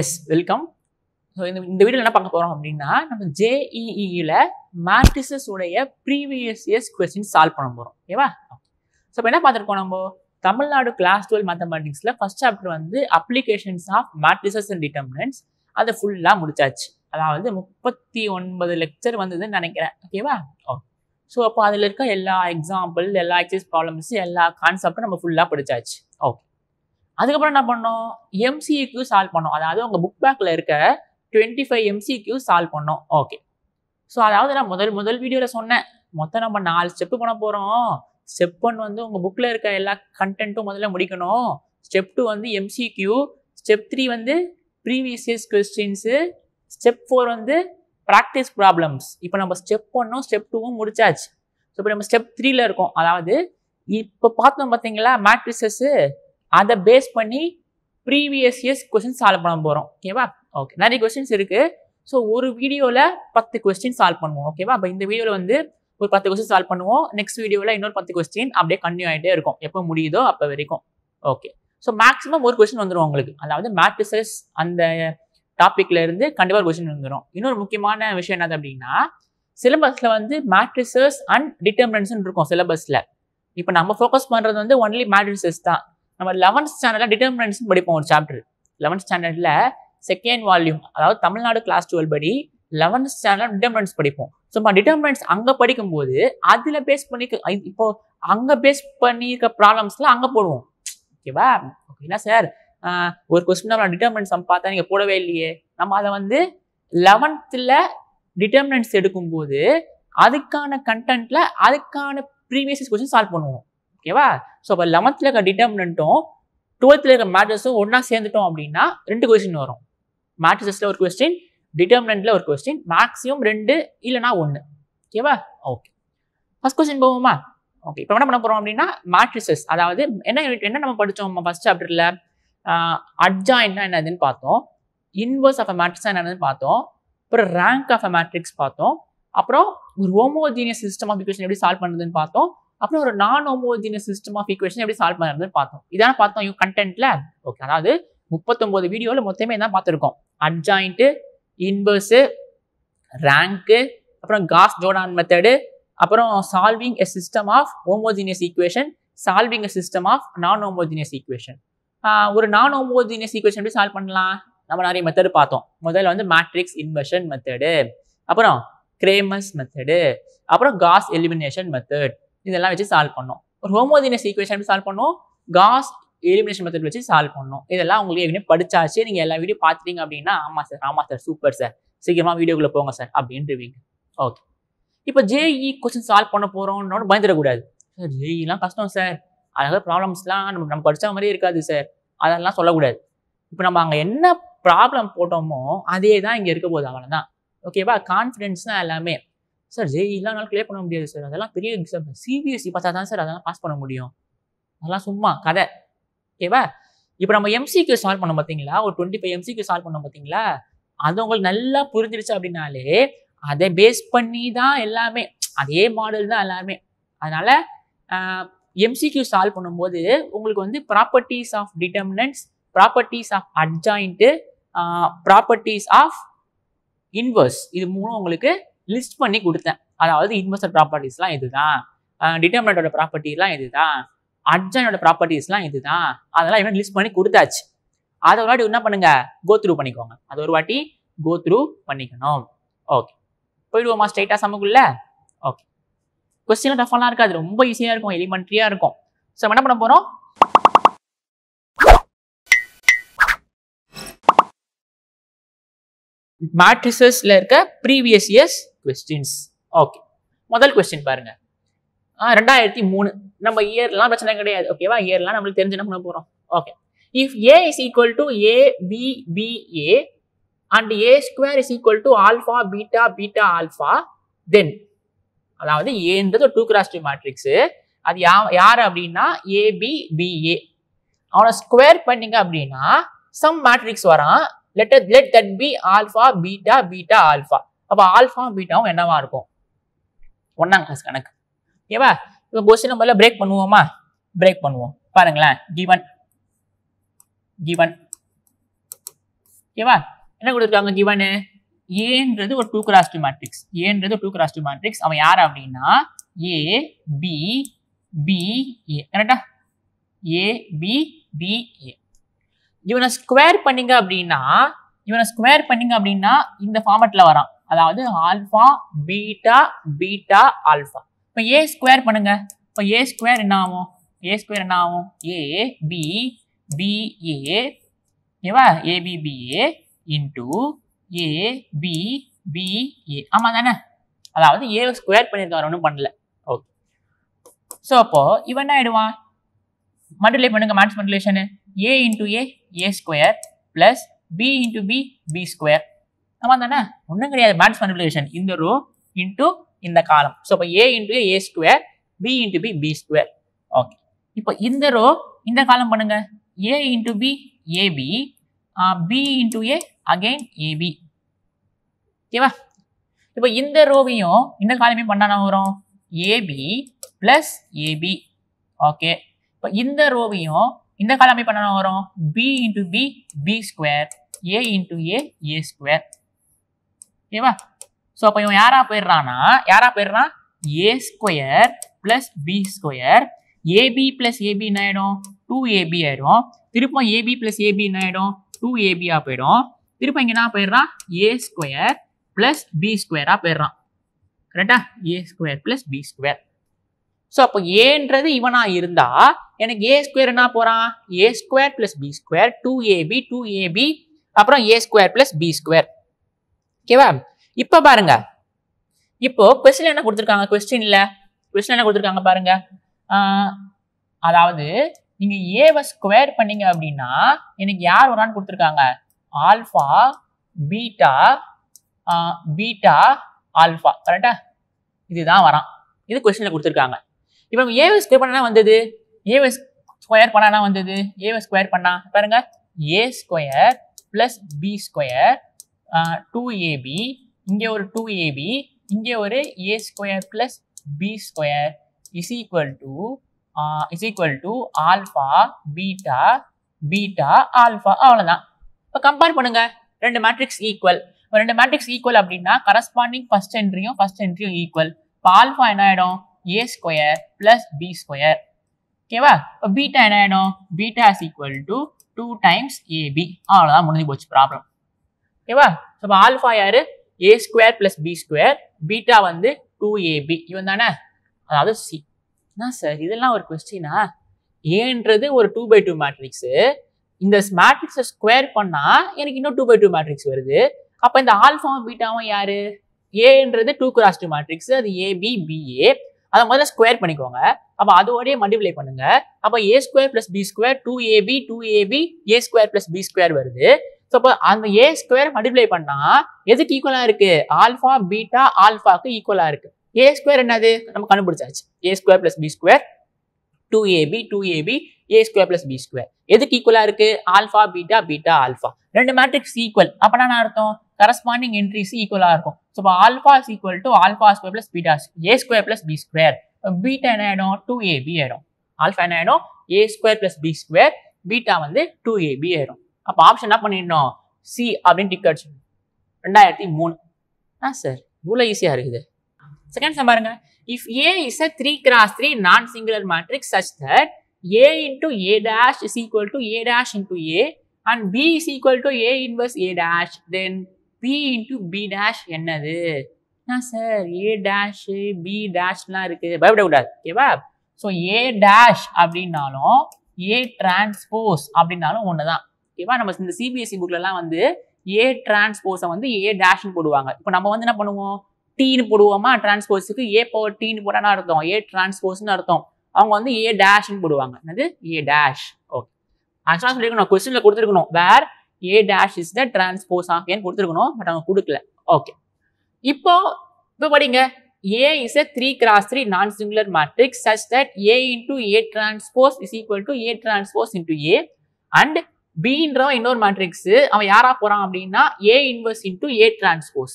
Yes welcome so இந்த இந்த என்ன பார்க்க போகிறோம் அப்படின்னா நம்ம ஜேஇஇயில் e e மேட்ரிசஸ் உடைய ப்ரீவியஸ் இயர்ஸ் கொஸ்டின் சால்வ் பண்ண போகிறோம் ஓகேவா ஸோ இப்போ என்ன பார்த்துருக்கோம் நம்ம தமிழ்நாடு கிளாஸ் டுவெல் மேத்தமேட்டிக்ஸில் ஃபஸ்ட் சாப்டர் வந்து applications of matrices and determinants அதை ஃபுல்லாக முடிச்சாச்சு அதாவது முப்பத்தி ஒன்பது லெக்சர் வந்ததுன்னு நினைக்கிறேன் ஓகேவா ஓகே ஸோ அப்போ அதில் இருக்க எல்லா எக்ஸாம்பிள் எல்லா எக்ஸைஸ் ப்ராப்ளம்ஸ் எல்லா கான்செப்டும் நம்ம ஃபுல்லாக படித்தாச்சு ஓகே அதுக்கப்புறம் என்ன பண்ணோம் எம்சிக்யூ சால்வ் பண்ணோம் அதாவது உங்கள் புக் பேக்கில் இருக்க டுவெண்ட்டி ஃபைவ் எம்சிக்யூ சால்வ் பண்ணோம் ஓகே ஸோ அதாவது நான் முதல் முதல் வீடியோவில் சொன்னேன் மொத்தம் நம்ம நாலு ஸ்டெப்பு பண்ண போகிறோம் ஸ்டெப் ஒன் வந்து உங்கள் புக்கில் இருக்க எல்லா கண்டென்ட்டும் முதல்ல முடிக்கணும் ஸ்டெப் டூ வந்து எம்சிக்யூ ஸ்டெப் த்ரீ வந்து previous years questions step four வந்து ப்ராக்டிஸ் ப்ராப்ளம்ஸ் இப்போ நம்ம ஸ்டெப் ஒன்னும் ஸ்டெப் டூவும் முடிச்சாச்சு ஸோ இப்போ நம்ம ஸ்டெப் த்ரீல இருக்கோம் அதாவது இப்போ பார்த்தோம் பார்த்தீங்களா மேட்ரிசஸ்ஸு அதை பேஸ் பண்ணி ப்ரீவியஸ் இயர்ஸ் கொஸ்டின் சால்வ் பண்ண போகிறோம் ஓகேவா ஓகே நிறைய கொஸ்டின்ஸ் இருக்குது ஸோ ஒரு வீடியோவில் பத்து கொஸ்டின் சால்வ் பண்ணுவோம் ஓகேவா அப்போ இந்த வீடியோவில் வந்து ஒரு பத்து கொஸ்டின் சால்வ் பண்ணுவோம் நெக்ஸ்ட் வீடியோவில் இன்னொரு பத்து கொஸ்டின் அப்படியே கண்டினியூ ஆகிட்டே இருக்கும் எப்போ முடியுதோ அப்போ வரைக்கும் ஓகே ஸோ மேக்ஸிமம் ஒரு கொஸ்டின் வந்துடும் உங்களுக்கு அதாவது மேட்ரிசஸ் அந்த டாப்பிக்ல இருந்து கண்டிப்பாக ஒரு கொஸ்டின் வந்துடும் இன்னொரு முக்கியமான விஷயம் என்னது அப்படின்னா சிலபஸில் வந்து மேட்ரிசஸ் அண்ட் டிட்டர்மினன்ஸ் இருக்கும் சிலபஸில் இப்போ நம்ம ஃபோக்கஸ் பண்ணுறது வந்து ஒன்லி மேட்ரிசஸ் தான் நம்ம லெவன்த் ஸ்டாண்டர்டில் டிட்டர்மினன்ஸ் படிப்போம் ஒரு சாப்டர் லெவன்த் ஸ்டாண்டர்டில் செகண்ட் வால்யூம் அதாவது தமிழ்நாடு கிளாஸ் டுவெல் படி லெவன்த் ஸ்டாண்டர்ட் டிட்டர்மினன்ஸ் படிப்போம் ஸோ நம்ம டிட்டர்மினன்ஸ் அங்கே படிக்கும்போது அதில் பேஸ் பண்ணி இப்போ அங்கே பேஸ் பண்ணியிருக்க ப்ராப்ளம்ஸ்லாம் அங்கே போடுவோம் ஓகேவா ஓகேங்களா சார் ஒரு கொஸ்டின் நம்ம டிட்டர்மினன்ஸ் பார்த்தா நீங்கள் போடவே இல்லையே நம்ம அதை வந்து லெவன்த்தில் டிட்டர்மினன்ஸ் எடுக்கும்போது அதுக்கான கண்டென்ட்டில் அதுக்கான ப்ரீவியஸ் கொஸ்டின் சால்வ் பண்ணுவோம் ஓகேவா ஸோ அப்போ லெவன்த்தில் இருக்க டிட்டர்மினட்டும் டுவெல்த்தில் இருக்க மேட்ரஸும் ஒன்றா சேர்ந்துட்டோம் அப்படின்னா ரெண்டு கொஸ்டின் வரும் மேட்ரஸில் ஒரு கொஸ்டின் டிட்டர்மினண்ட்டில் ஒரு கொஸ்டின் மேக்ஸிமம் ரெண்டு இல்லைனா ஒன்று ஓகேவா ஓகே ஃபஸ்ட் கொஸ்டின் போவோமா ஓகே இப்போ என்ன பண்ண போகிறோம் அப்படின்னா மேட்ரிசஸ் அதாவது என்ன என்ன நம்ம படித்தோம் ஃபஸ்ட் சாப்டரில் அட்ஜாயின்னா என்னதுன்னு பார்த்தோம் இன்வர்ஸ் ஆஃப் அ மேட்ரிக்ஸ் என்னதுன்னு பார்த்தோம் அப்புறம் ரேங்க் ஆஃப் அ மேட்ரிக்ஸ் பார்த்தோம் அப்புறம் ஒரு ஹோமோஜீனியஸ் சிஸ்டம் ஆஃப் இக்குவேஷன் எப்படி சால்வ் பண்ணுறதுன்னு பார்த்தோம் அப்புறம் ஒரு non homogeneous system of equation எப்படி சால்வ் பண்ணுறது பார்த்தோம் இதான் பார்த்தோம் இவங்க கண்டென்ட்ல ஓகே அதாவது முப்பத்தொம்போது வீடியோவில் மொத்தமே தான் பார்த்துருக்கோம் அட்ஜாயிண்ட்டு இன்வர்ஸு ரேங்க்கு அப்புறம் காஸ் ஜோடான் மெத்தடு அப்புறம் solving a system of homogeneous equation solving a system of non homogeneous equation ஒரு நான் ஹோமோஜினியஸ் ஈக்குவேஷன் எப்படி சால்வ் பண்ணலாம் நம்ம நிறைய மெத்தடு பார்த்தோம் முதல்ல வந்து மேட்ரிக்ஸ் இன்வர்ஷன் மெத்தடு அப்புறம் கிரேமஸ் மெத்தடு அப்புறம் காஸ் எலிமினேஷன் மெத்தட் இதெல்லாம் வச்சு சால்வ் பண்ணோம் ஒரு ஹோமோஜினஸ் ஈக்குவேஷன் எப்படி சால்வ் பண்ணோம் காஸ் எலிமினேஷன் மெத்தட் வச்சு சால்வ் பண்ணோம் இதெல்லாம் உங்களுக்கு எப்படி படிச்சாச்சு நீங்கள் எல்லா வீடியோ பார்த்துட்டீங்க அப்படின்னா ஆமாம் சார் ஆமாம் சார் சூப்பர் சார் சீக்கிரமாக வீடியோக்குள்ளே போங்க சார் அப்படின்ட்டுவீங்க ஓகே இப்போ ஜேஇ கொஸ்டின் சால்வ் பண்ண போகிறோம்னு பயந்துடக்கூடாது சார் ஜேஇலாம் e கஷ்டம் சார் அதாவது ப்ராப்ளம்ஸ்லாம் நம்ம நம்ம படித்த மாதிரியே இருக்காது சார் அதெல்லாம் சொல்லக்கூடாது இப்போ நம்ம அங்கே என்ன ப்ராப்ளம் போட்டோமோ அதே தான் இங்கே இருக்க போகுது தான் ஓகேவா கான்ஃபிடென்ஸ் தான் எல்லாமே சார் ஜேஇலாம் நாள் கிளியர் பண்ண முடியாது சார் அதெல்லாம் பெரிய எக்ஸாம் சிபிஎஸ்சி e பார்த்தா தான் சார் அதெல்லாம் பாஸ் பண்ண முடியும் அதெல்லாம் சும்மா கதை ஓகேவா இப்போ நம்ம எம்சிக்கு சால்வ் பண்ண பார்த்தீங்களா ஒரு டுவெண்ட்டி ஃபைவ் எம்சிக்கு சால்வ் பண்ண பார்த்தீங்களா அது உங்களுக்கு நல்லா புரிஞ்சிருச்சு அப்படின்னாலே அதை பேஸ் பண்ணி தான் எல்லாமே அதே மாடல் தான் எல்லாமே அதனால எம்சிக்யூ சால்வ் பண்ணும்போது உங்களுக்கு வந்து properties of determinants properties of adjoint properties of inverse இது மூணும் உங்களுக்கு லிஸ்ட் பண்ணி கொடுத்தேன் அதாவது இன்வெஸ்டர் ப்ராப்பர்ட்டிஸ்லாம் இது தான் டிட்டர்மினோட ப்ராப்பர்ட்டிலாம் தான் அட்ஜானோட ப்ராப்பர்ட்டிஸ்லாம் இது தான் அதெல்லாம் இவன் லிஸ்ட் பண்ணி கொடுத்தாச்சு அதை ஒரு வாட்டி என்ன பண்ணுங்க கோ த்ரூ பண்ணிக்கோங்க அது ஒரு வாட்டி கோ த்ரூ பண்ணிக்கணும் ஓகே போயிடுவோமா ஸ்ட்ரைட்டாக சமக்குள்ள ஓகே கொஸ்டின் டஃபெல்லாம் இருக்காது ரொம்ப ஈஸியாக இருக்கும் எலிமெண்ட்ரியாக இருக்கும் ஸோ என்ன பண்ண போகிறோம் மேட்ரிசஸ்ல இருக்க ப்ரீவியஸ் இயர்ஸ் கொஸ்டின்ஸ் ஓகே முதல் கொஸ்டின் பாருங்க ரெண்டாயிரத்தி மூணு நம்ம இயர்லாம் பிரச்சனை கிடையாது ஓகேவா இயர்லாம் நம்மளுக்கு தெரிஞ்சு என்ன பண்ண போறோம் okay if A is equal to A B B A and A square is equal to alpha beta beta alpha then அதாவது ஏன்றது டூ கிராஸ் டூ மேட்ரிக்ஸு அது யா யார் அப்படின்னா ஏபிபிஏ அவனை ஸ்கொயர் பண்ணிங்க அப்படின்னா சம் மேட்ரிக்ஸ் வரான் letter let that B alpha beta beta alpha அப்போ ஆல்ஃபா பீட்டாவும் என்னவா இருக்கும் ஒன்னாம் கிளாஸ் கணக்கு ஓகேவா இப்போ கொஸ்டின் நம்பர்ல பிரேக் பண்ணுவோமா பிரேக் பண்ணுவோம் பாருங்களேன் கிவன் கிவன் ஓகேவா என்ன கொடுத்துருக்காங்க கிவனு ஏன்றது ஒரு டூ கிராஸ் டூ மேட்ரிக்ஸ் ஏன்றது டூ கிராஸ் டூ மேட்ரிக்ஸ் அவன் யார் அப்படின்னா ஏ பி பி ஏ கரெக்டா ஏ பி பி ஏ இவனை ஸ்கொயர் பண்ணிங்க அப்படின்னா இவனை ஸ்கொயர் பண்ணிங்க அப்படின்னா இந்த ஃபார்மெட்டில் வரான் அதாவது ஆல்ஃபா பீட்டா பீட்டா ஆல்ஃபா இப்போ ஏ ஸ்கொயர் பண்ணுங்க இப்போ ஏ ஸ்கொயர் என்ன ஆகும் ஏ ஸ்கொயர் என்ன ஆகும் ஏ பி பிஏ ஏவா ABBA into A B BA ஆமாம் தானே அதாவது ஏ ஸ்கொயர் பண்ணியிருக்காரு ஒன்றும் பண்ணல ஓகே ஸோ அப்போது இவன் என்ன ஆகிடுவான் மண்டலே பண்ணுங்க match multiplication A into A A square plus B into B B square ஆமாம் தானே ஒன்றும் கிடையாது மேட்ஸ் மல்டிபிளிகேஷன் இந்த ரோ இன்ட்டு இந்த காலம் ஸோ இப்போ A into A square B into B B square okay இப்போ இந்த ரோ இந்த காலம் பண்ணுங்க A into B AB B into A again AB ஓகேவா இப்போ இந்த ரோவையும் இந்த காலமே பண்ணான வரும் ஏபி ப்ளஸ் ஏபி ஓகே இப்போ இந்த ரோவையும் இந்த காலம் இப்போ என்ன வரும் B into B B square A into A A square ஓகேவா ஸோ அப்போ இவன் யாரா போயிடுறான்னா யாரா போயிடுறான் A square plus B square AB plus AB என்ன ஆகிடும் டூ ஏபி ஆகிடும் திருப்பம் ஏபி பிளஸ் ஏபி என்ன ஆகிடும் டூ ஏபியாக போயிடும் திருப்பம் இங்கே என்ன போயிடுறான் ஏ ஸ்கொயர் பிளஸ் பி ஸ்கொயராக போயிடுறான் கரெக்டா A square plus B square so அப்போ ஏன்றது இவனாக இருந்தால் எனக்கு ஏ ஸ்கொயர் என்ன போகிறான் A square plus B square two AB two AB அப்புறம் A square plus B square ஓகேவா இப்போ பாருங்க இப்போ கொஸ்டின் என்ன கொடுத்துருக்காங்க இல்லை கொஸ்டின் என்ன கொடுத்துருக்காங்க பாருங்க அதாவது நீங்கள் ஏவை ஸ்கொயர் பண்ணீங்க அப்படின்னா எனக்கு யார் வரான்னு கொடுத்துருக்காங்க ஆல்ஃபா பீட்டா பீட்டா ஆல்ஃபா கரெக்டா இதுதான் வரான் இது கொஸ்டினில் கொடுத்துருக்காங்க இப்போ நம்ம ஏவை ஸ்கொயர் பண்ணனா வந்தது ஏவை ஸ்கொயர் பண்ணானா வந்தது ஏவை ஸ்கொயர் பண்ணா பாருங்க A square plus B square two AB இங்கே ஒரு டூ ஏபி இங்கே ஒரு A square plus B square is equal to is equal to alpha beta beta alpha அவ்வளோதான் இப்போ கம்பேர் பண்ணுங்க ரெண்டு மேட்ரிக்ஸ் ஈக்குவல் ரெண்டு மேட்ரிக்ஸ் ஈக்குவல் அப்படின்னா கரஸ்பாண்டிங் ஃபர்ஸ்ட் என்ட்ரியும் ஃபர்ஸ்ட் என்ட்ரியும் ஈக்குவல் இப்போ ஆல்ஃபா என்ன ஆகிடும் A square plus B square ஓகேவா இப்போ பீட்டா என்ன ஆகிடும் beta is equal to two times AB அவ்வளோதான் முடிஞ்சு போச்சு ப்ராப்ளம் ஓகேவா இப்போ ஆல்ஃபா யார் A square plus B square beta வந்து டூ ஏபி இவன் தானே அதாவது சி என்ன சார் இதெல்லாம் ஒரு கொஸ்டினா ஏன்றது ஒரு டூ பை டூ மேட்ரிக்ஸு இந்த மேட்ரிக்ஸை ஸ்கொயர் பண்ணால் எனக்கு இன்னும் டூ பை டூ மேட்ரிக்ஸ் வருது அப்போ இந்த ஆல்ஃபாவும் பீட்டாவும் யார் ஏன்றது டூ கிராஸ் டூ மேட்ரிக்ஸ் அது ஏபி பிஏ அதை முதல்ல ஸ்கொயர் பண்ணிக்கோங்க அப்போ அதோடய மல்டிப்ளை பண்ணுங்க அப்போ A square plus B square two AB two AB A square plus B square வருது ஸோ அப்போ அந்த ஏ ஸ்கொயர் மல்டிப்ளை பண்ணால் எதுக்கு ஈக்குவலாக இருக்கு ஆல்ஃபா பீட்டா ஆல்ஃபாக்கு ஈக்குவலாக இருக்கு ஏ ஸ்கொயர் என்னது நம்ம கண்டுபிடிச்சாச்சு A square plus B square two AB two AB A square plus B square எதுக்கு ஈக்குவலாக இருக்கு ஆல்ஃபா பீட்டா பீட்டா ஆல்ஃபா ரெண்டு மேட்ரிக்ஸ் ஈக்குவல் அப்படின்னா அர்த்தம் கரஸ்பாண்டிங் என்ட்ரிஸ் ஈக்குவலாக இருக்கும் ஸோ இப்போ alpha is equal to alpha square plus beta A square plus B square beta என்ன ஆயிடும் டூ ஏ பி ஆயிடும் ஆல்ஃபா என்ன ஆயிடும் A square plus B square beta வந்து டூ ஏ பி ஆயிடும் அப்போ ஆப்ஷன் என்ன பண்ணிடணும் சி அப்படின்னு டிக் ரெண்டாயிரத்தி மூணு ஆ சார் இவ்வளோ ஈஸியாக இருக்குது செகண்ட் சார் பாருங்க if A is a three cross three non singular matrix such that A into A dash is equal to A dash into A and B is equal to A inverse A dash then B into B dash என்னது நான் sir A dash B டேஷ்லாம் இருக்குது பயப்படக்கூடாது ஓகேவா so A dash அப்படின்னாலும் ஏ transpose அப்படின்னாலும் ஒன்று தான் ஓகேவா நம்ம இந்த சிபிஎஸ்சி புக்லலாம் e வந்து ஏ டிரான்ஸ்போஸை வந்து ஏ டேஷ்னு போடுவாங்க இப்போ நம்ம வந்து என்ன பண்ணுவோம் டீனு போடுவோமா டிரான்ஸ்போஸுக்கு ஏ போ டீன்னு போடனா அர்த்தம் ஏ டிரான்ஸ்போஸ்னு அர்த்தம் அவங்க வந்து ஏ டேஷ்னு போடுவாங்க என்னது ஏ டேஷ் ஓகே ஆக்சுவலாக சொல்லியிருக்கணும் கொஸ்டினில் கொடுத்துருக்கணும் where A dash is the transpose of ஏன்னு கொடுத்துருக்கணும் பட் அவங்க கொடுக்கல ஓகே இப்போ இப்போ படிங்க A is a three cross three non singular matrix such that A into A transpose is equal to A transpose into A and பீன்ற இன்னொரு matrix அவன் யாராக போகிறான் அப்படின்னா A inverse into A transpose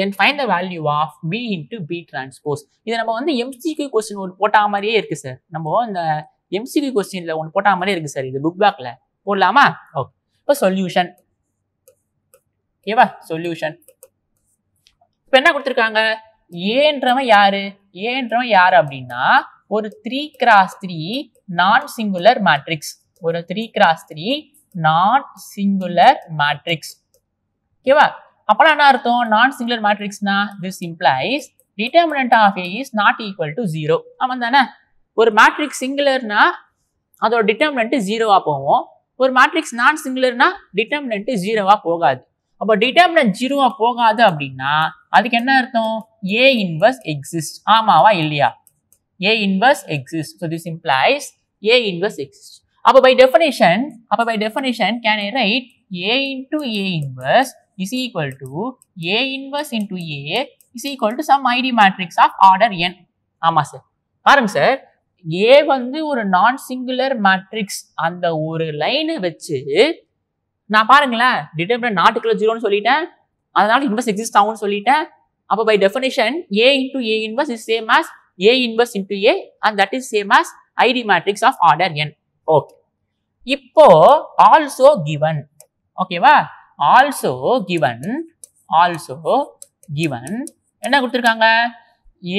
then find the value of B into B transpose இது நம்ம வந்து MCQ question ஒன்று போட்டா மாதிரியே இருக்குது சார் நம்ம இந்த எம்சிக்யூ கொஸ்டினில் ஒன்று போட்டா மாதிரியே இருக்குது சார் இது புக் பேக்கில் போடலாமா ஓகே இப்போ சொல்யூஷன் ஓகேவா சொல்யூஷன் இப்போ என்ன கொடுத்துருக்காங்க ஏன்றவன் யாரு ஏன்றவன் யாரு அப்படின்னா ஒரு three cross three non singular matrix ஒரு three cross three non singular matrix ஓகேவா அப்போலாம் என்ன அர்த்தம் நான் சிங்குலர் மேட்ரிக்ஸ்னா this implies determinant of A is not equal to zero ஆமாம் தானே ஒரு மேட்ரிக்ஸ் சிங்குலர்னா அதோட டிட்டர்மினன்ட் ஜீரோவாக போவோம் ஒரு மேட்ரிக்ஸ் நான் சிங்குலர்னா டிட்டர்மினன்ட் ஜீரோவாக போகாது அப்போ டிட்டர்மினன்ட் ஜீரோவாக போகாது அப்படின்னா அதுக்கு என்ன அர்த்தம் ஏ இன்வர்ஸ் எக்ஸிஸ்ட் ஆமாவா இல்லையா A inverse exist so this implies A inverse exist அப்போ பை டெஃபினேஷன் அப்போ by definition can I write A into A inverse is equal to A inverse into A is equal to some ID matrix of order N ஆமாம் sir பாருங்க sir ஏ வந்து ஒரு non singular matrix அந்த ஒரு லைனை வச்சு நான் பாருங்களேன் டிட்டர்மினன் நாட்டுக்குள்ள ஜீரோன்னு சொல்லிட்டேன் அதனால இன்வெஸ்ட் எக்ஸிஸ்ட் ஆகும்னு சொல்லிட்டேன் அப்போ by definition A into A inverse is same as A இன்வெஸ்ட் into A and that is same as ID matrix of order N okay இப்போ ஆல்சோ கிவன் ஓகேவா ஆல்சோ கிவன் ஆல்சோ கிவன் என்ன கொடுத்துருக்காங்க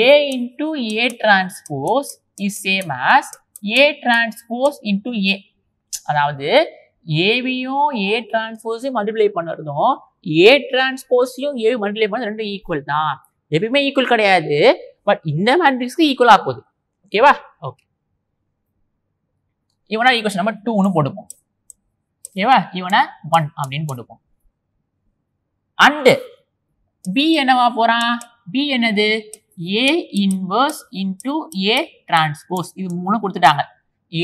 A into A transpose is same as A transpose into A அதாவது ஏவியும் ஏ டிரான்ஸ்போஸையும் multiply பண்ணுறதும் ஏ டிரான்ஸ்போஸையும் ஏ multiply பண்ண ரெண்டும் equal தான் எப்பயுமே ஈக்குவல் கிடையாது பட் இந்த மேட்ரிக்ஸ்க்கு ஈக்குவல் ஆக போகுது ஓகேவா ஓகே இவனை ஈக்குவேஷன் நம்ம டூன்னு போடுப்போம் ஓகேவா இவனை ஒன் அப்படின்னு போட்டுப்போம் அண்டு பி என்னவா போகிறான் பி என்னது A inverse into A transpose இது மூணும் கொடுத்துட்டாங்க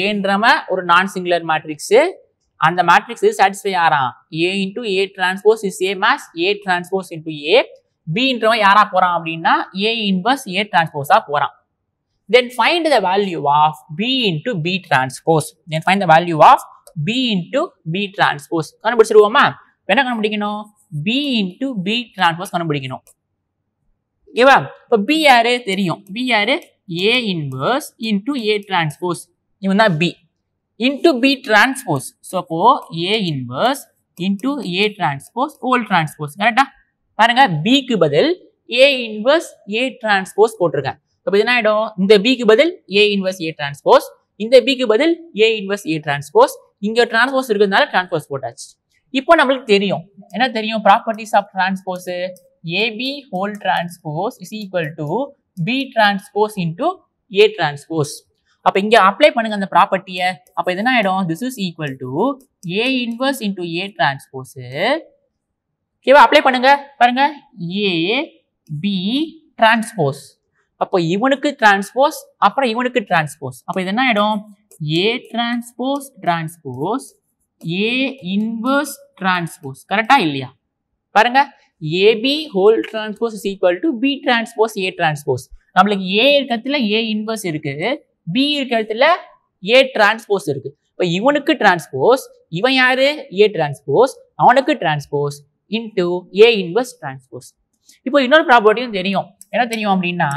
ஏன்றவன் ஒரு நான் சிங்குலர் மேட்ரிக்ஸ் அந்த மேட்ரிக்ஸ் சாட்டிஸ்ஃபை ஆறான் A into A transpose is A max A transpose into A பின்றவன் யாரா போறான் அப்படின்னா ஏ இன்வர்ஸ் ஏ டிரான்ஸ்போஸா போறான் then find the value of B into B transpose then find the value of B into B transpose கண்டுபிடிச்சிருவோமா என்ன கண்டுபிடிக்கணும் B into B transpose கண்டுபிடிக்கணும் ஓகேவா இப்போ பி தெரியும் B A inverse into A transpose இவன் தான் B into B transpose so அப்போ A inverse into A transpose whole transpose கரெக்டா பாருங்க பிக்கு பதில் ஏ இன்வர்ஸ் ஏ டிரான்ஸ்போஸ் போட்டிருக்கேன் இப்போ என்ன ஆகிடும் இந்த பிக்கு பதில் ஏ இன்வர்ஸ் ஏ டிரான்ஸ்போஸ் இந்த பிக்கு பதில் ஏ இன்வர்ஸ் ஏ டிரான்ஸ்போஸ் இங்கே டிரான்ஸ்போஸ் இருக்கிறதுனால டிரான்ஸ்போஸ் போட்டாச்சு இப்போ நம்மளுக்கு தெரியும் என்ன தெரியும் properties of transpose AB whole transpose is equal to B transpose into A transpose. அப்ப இங்க அப்ளை பண்ணுங்க அந்த ப்ராப்பர்ட்டியை அப்ப இது என்ன ஆயிடும் this is equal to A inverse into A transpose கேவா அப்ளை பண்ணுங்க பாருங்க ஏ பி transpose. அப்போ இவனுக்கு transpose அப்புறம் இவனுக்கு transpose. அப்போ இது என்ன ஆயிடும் A transpose transpose A inverse transpose கரெக்டா இல்லையா பாருங்க AB whole transpose is equal to B transpose A transpose நம்மளுக்கு ஏ இருக்கிறதுல ஏ இன்வர்ஸ் இருக்குது பி இருக்கிறதுல ஏ டிரான்ஸ்போஸ் இருக்குது இப்போ இவனுக்கு டிரான்ஸ்போஸ் இவன் யாரு ஏ டிரான்ஸ்போஸ் அவனுக்கு டிரான்ஸ்போஸ் இன்டு ஏ இன்வெஸ்ட் டிரான்ஸ்போஸ் இப்போ இன்னொரு ப்ராப்பர்ட்டியும் தெரியும் என்ன தெரியும் அப்படின்னா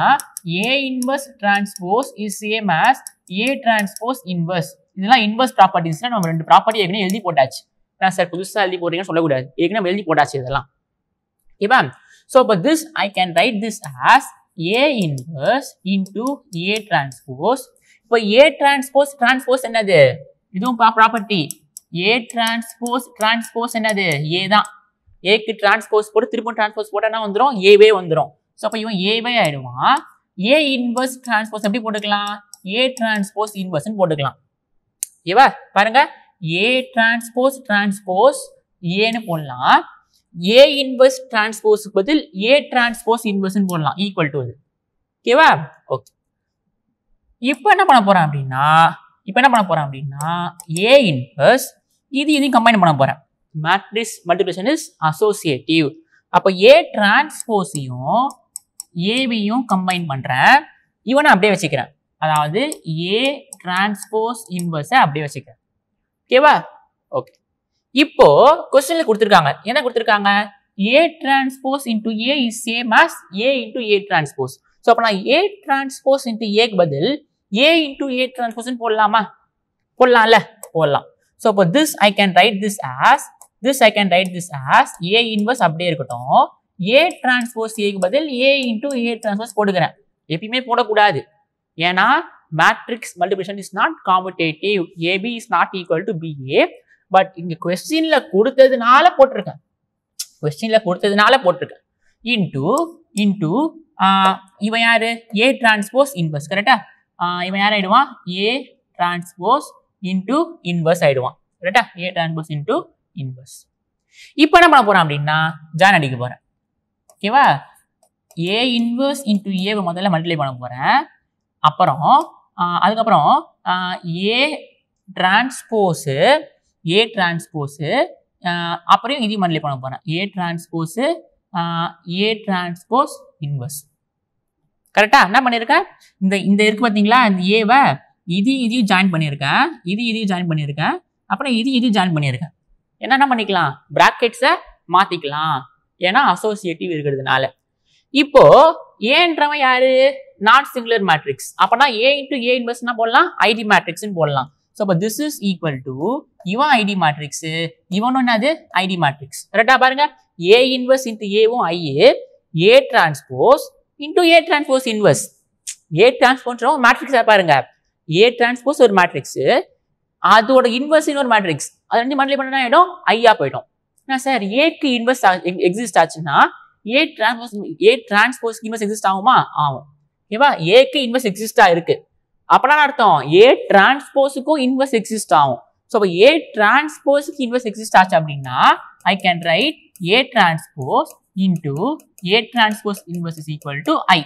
ஏ இன்வெஸ்ட் transpose is same as A transpose inverse இதெல்லாம் இன்வர்ஸ் ப்ராப்பர்ட்டிஸ்ல நம்ம ரெண்டு ப்ராப்பர்ட்டி ஏற்கனவே எழுதி போட்டாச்சு நான் சார் புதுசாக எழுதி போடுறீங்கன்னு சொல்லக்கூடாது ஏற்கனவே எழுதி போட்டாச்சு இதெல்லாம் ஓகேவா ஸோ இப்போ this I can write this as A inverse into A transpose இப்போ ஏ டிரான்ஸ்போஸ் டிரான்ஸ்போஸ் என்னது இதுவும் ப்ராப்பர்ட்டி ஏ டிரான்ஸ்போஸ் டிரான்ஸ்போஸ் என்னது ஏ தான் ஏக்கு டிரான்ஸ்போஸ் போட்டு திரும்ப டிரான்ஸ்போஸ் போட்டோன்னா வந்துடும் ஏவே வந்துடும் ஸோ அப்போ இவன் ஏவே ஆயிடுவான் ஏ இன்வர்ஸ் டிரான்ஸ்போஸ் எப்படி போட்டுக்கலாம் ஏ டிரான்ஸ்போஸ் இன்வர்ஸ்னு போட்டுக்கலாம் ஏவா பாருங்க ஏ டிரான்ஸ்போஸ் டிரான்ஸ்போஸ் ஏன்னு போடலாம் ஏ இன்வெர்ஸ் டிரான்ஸ்போஸுக்கு பதில் ஏ டிரான்ஸ்போஸ் இன்வெர்ஸ்ன்னு போடலாம் ஈக்குவல் டு ஓகேவா ஓகே இப்போ என்ன பண்ண போறேன் அப்படின்னா இப்போ என்ன பண்ண போறேன் அப்படின்னா ஏ இன்வெர்ஸ் இது இதையும் கம்பைன் பண்ண போறேன் மேட்ரிக்ஸ் மல்டிபிளேஷன் இஸ் அசோசியேட்டிவ் அப்போ ஏ டிரான்ஸ்போஸையும் ஏபியும் கம்பைன் பண்ணுறேன் இவனை அப்படியே வச்சுக்கிறேன் அதாவது ஏ டிரான்ஸ்போஸ் இன்வெர்ஸை அப்படியே வச்சுக்கிறேன் ஓகேவா ஓகே இப்போ கொஸ்டின்ல கொடுத்துருக்காங்க என்ன கொடுத்துருக்காங்க A transpose into A is same as A into A transpose so அப்போ நான் ஏ டிரான்ஸ்போஸ் இன்டூ ஏக்கு பதில் ஏ இன்டூ ஏ டிரான்ஸ்போஸ்ன்னு போடலாமா போடலாம்ல போடலாம் ஸோ அப்போ this I can write this as this I can write this as A inverse அப்படியே இருக்கட்டும் ஏ டிரான்ஸ்போஸ் ஏக்கு பதில் ஏ இன்டூ ஏ டிரான்ஸ்போஸ் போடுக்கிறேன் எப்பயுமே போடக்கூடாது ஏன்னா matrix multiplication is not commutative AB is not equal to BA but இங்கே கொஸ்டினில் கொடுத்ததுனால போட்டிருக்கேன் கொஸ்டினில் கொடுத்ததுனால போட்டிருக்கேன் இன்டூ இன்டூ இவன் யார் ஏ டிரான்ஸ்போஸ் இன்வர்ஸ் கரெக்டா இவன் யார் ஆயிடுவான் ஏ டிரான்ஸ்போஸ் இன்டூ இன்வர்ஸ் ஆயிடுவான் கரெக்டா ஏ டிரான்ஸ்போஸ் இன்டூ இன்வர்ஸ் இப்போ என்ன பண்ண போகிறோம் அப்படின்னா ஜான் அடிக்க போகிறேன் ஓகேவா ஏ இன்வர்ஸ் இன்டூ ஏவை முதல்ல மல்டிப்ளை பண்ண போகிறேன் அப்புறம் அதுக்கப்புறம் ஏ டிரான்ஸ்போஸு ஏ டிரான்ஸ்போஸு அப்புறம் இதையும் மண்டலே பண்ண போகிறேன் ஏ டிரான்ஸ்போஸு ஏ டிரான்ஸ்போஸ் இன்வர்ஸ் கரெக்டாக என்ன பண்ணியிருக்கேன் இந்த இந்த இருக்குது பார்த்தீங்களா இந்த ஏவை இது இதையும் ஜாயின் பண்ணியிருக்கேன் இது இதையும் ஜாயின் பண்ணியிருக்கேன் அப்புறம் இது இது ஜாயின் பண்ணியிருக்கேன் என்ன என்ன பண்ணிக்கலாம் ப்ராக்கெட்ஸை மாற்றிக்கலாம் ஏன்னா அசோசியேட்டிவ் இருக்கிறதுனால இப்போ ஏன்றவன் யாரு நான் சிங்குலர் மேட்ரிக்ஸ் அப்போனா ஏ இன்ட்டு ஏ இன்வெர்ஸ்னா போடலாம் ஐடி மேட்ரிக்ஸ்னு போடலாம் ஸோ அப்போ திஸ் இஸ் ஈக்குவல் டு இவன் ஐடி மேட்ரிக்ஸ் இவனும் என்னது ஐடி மேட்ரிக்ஸ் கரெக்டாக பாருங்க ஏ இன்வர்ஸ் இன்ட்டு ஏவும் IA A transpose into A transpose inverse A டிரான்ஸ்போன்றவங்க மேட்ரிக்ஸாக பாருங்க ஏ டிரான்ஸ்போஸ் ஒரு மேட்ரிக்ஸ் அதோட இன்வர்ஸ் ஒரு மேட்ரிக்ஸ் அது வந்து மண்டலி பண்ண ஆகிடும் ஐயா போயிடும் என்ன சார் ஏக்கு இன்வர்ஸ் எக்ஸிஸ்ட் ஆச்சுன்னா ஏ டிரான்ஸ்போஸ் ஏ டிரான்ஸ்போஸ் இன்வெஸ்ட் எக்ஸிஸ்ட் ஆகுமா ஆகும் ஓகேவா ஏக்கு இன்வெஸ்ட் எக்ஸிஸ்டா இருக்குது அப்படின்னா அர்த்தம் ஏ டிரான்ஸ்போஸுக்கும் இன்வெர்ஸ் எக்ஸிஸ்ட் ஆகும் ஸோ அப்போ ஏ டிரான்ஸ்போஸுக்கு இன்வெர்ஸ் எக்ஸிஸ்ட் ஆச்சு அப்படின்னா I can write A transpose into A transpose inverse is equal to I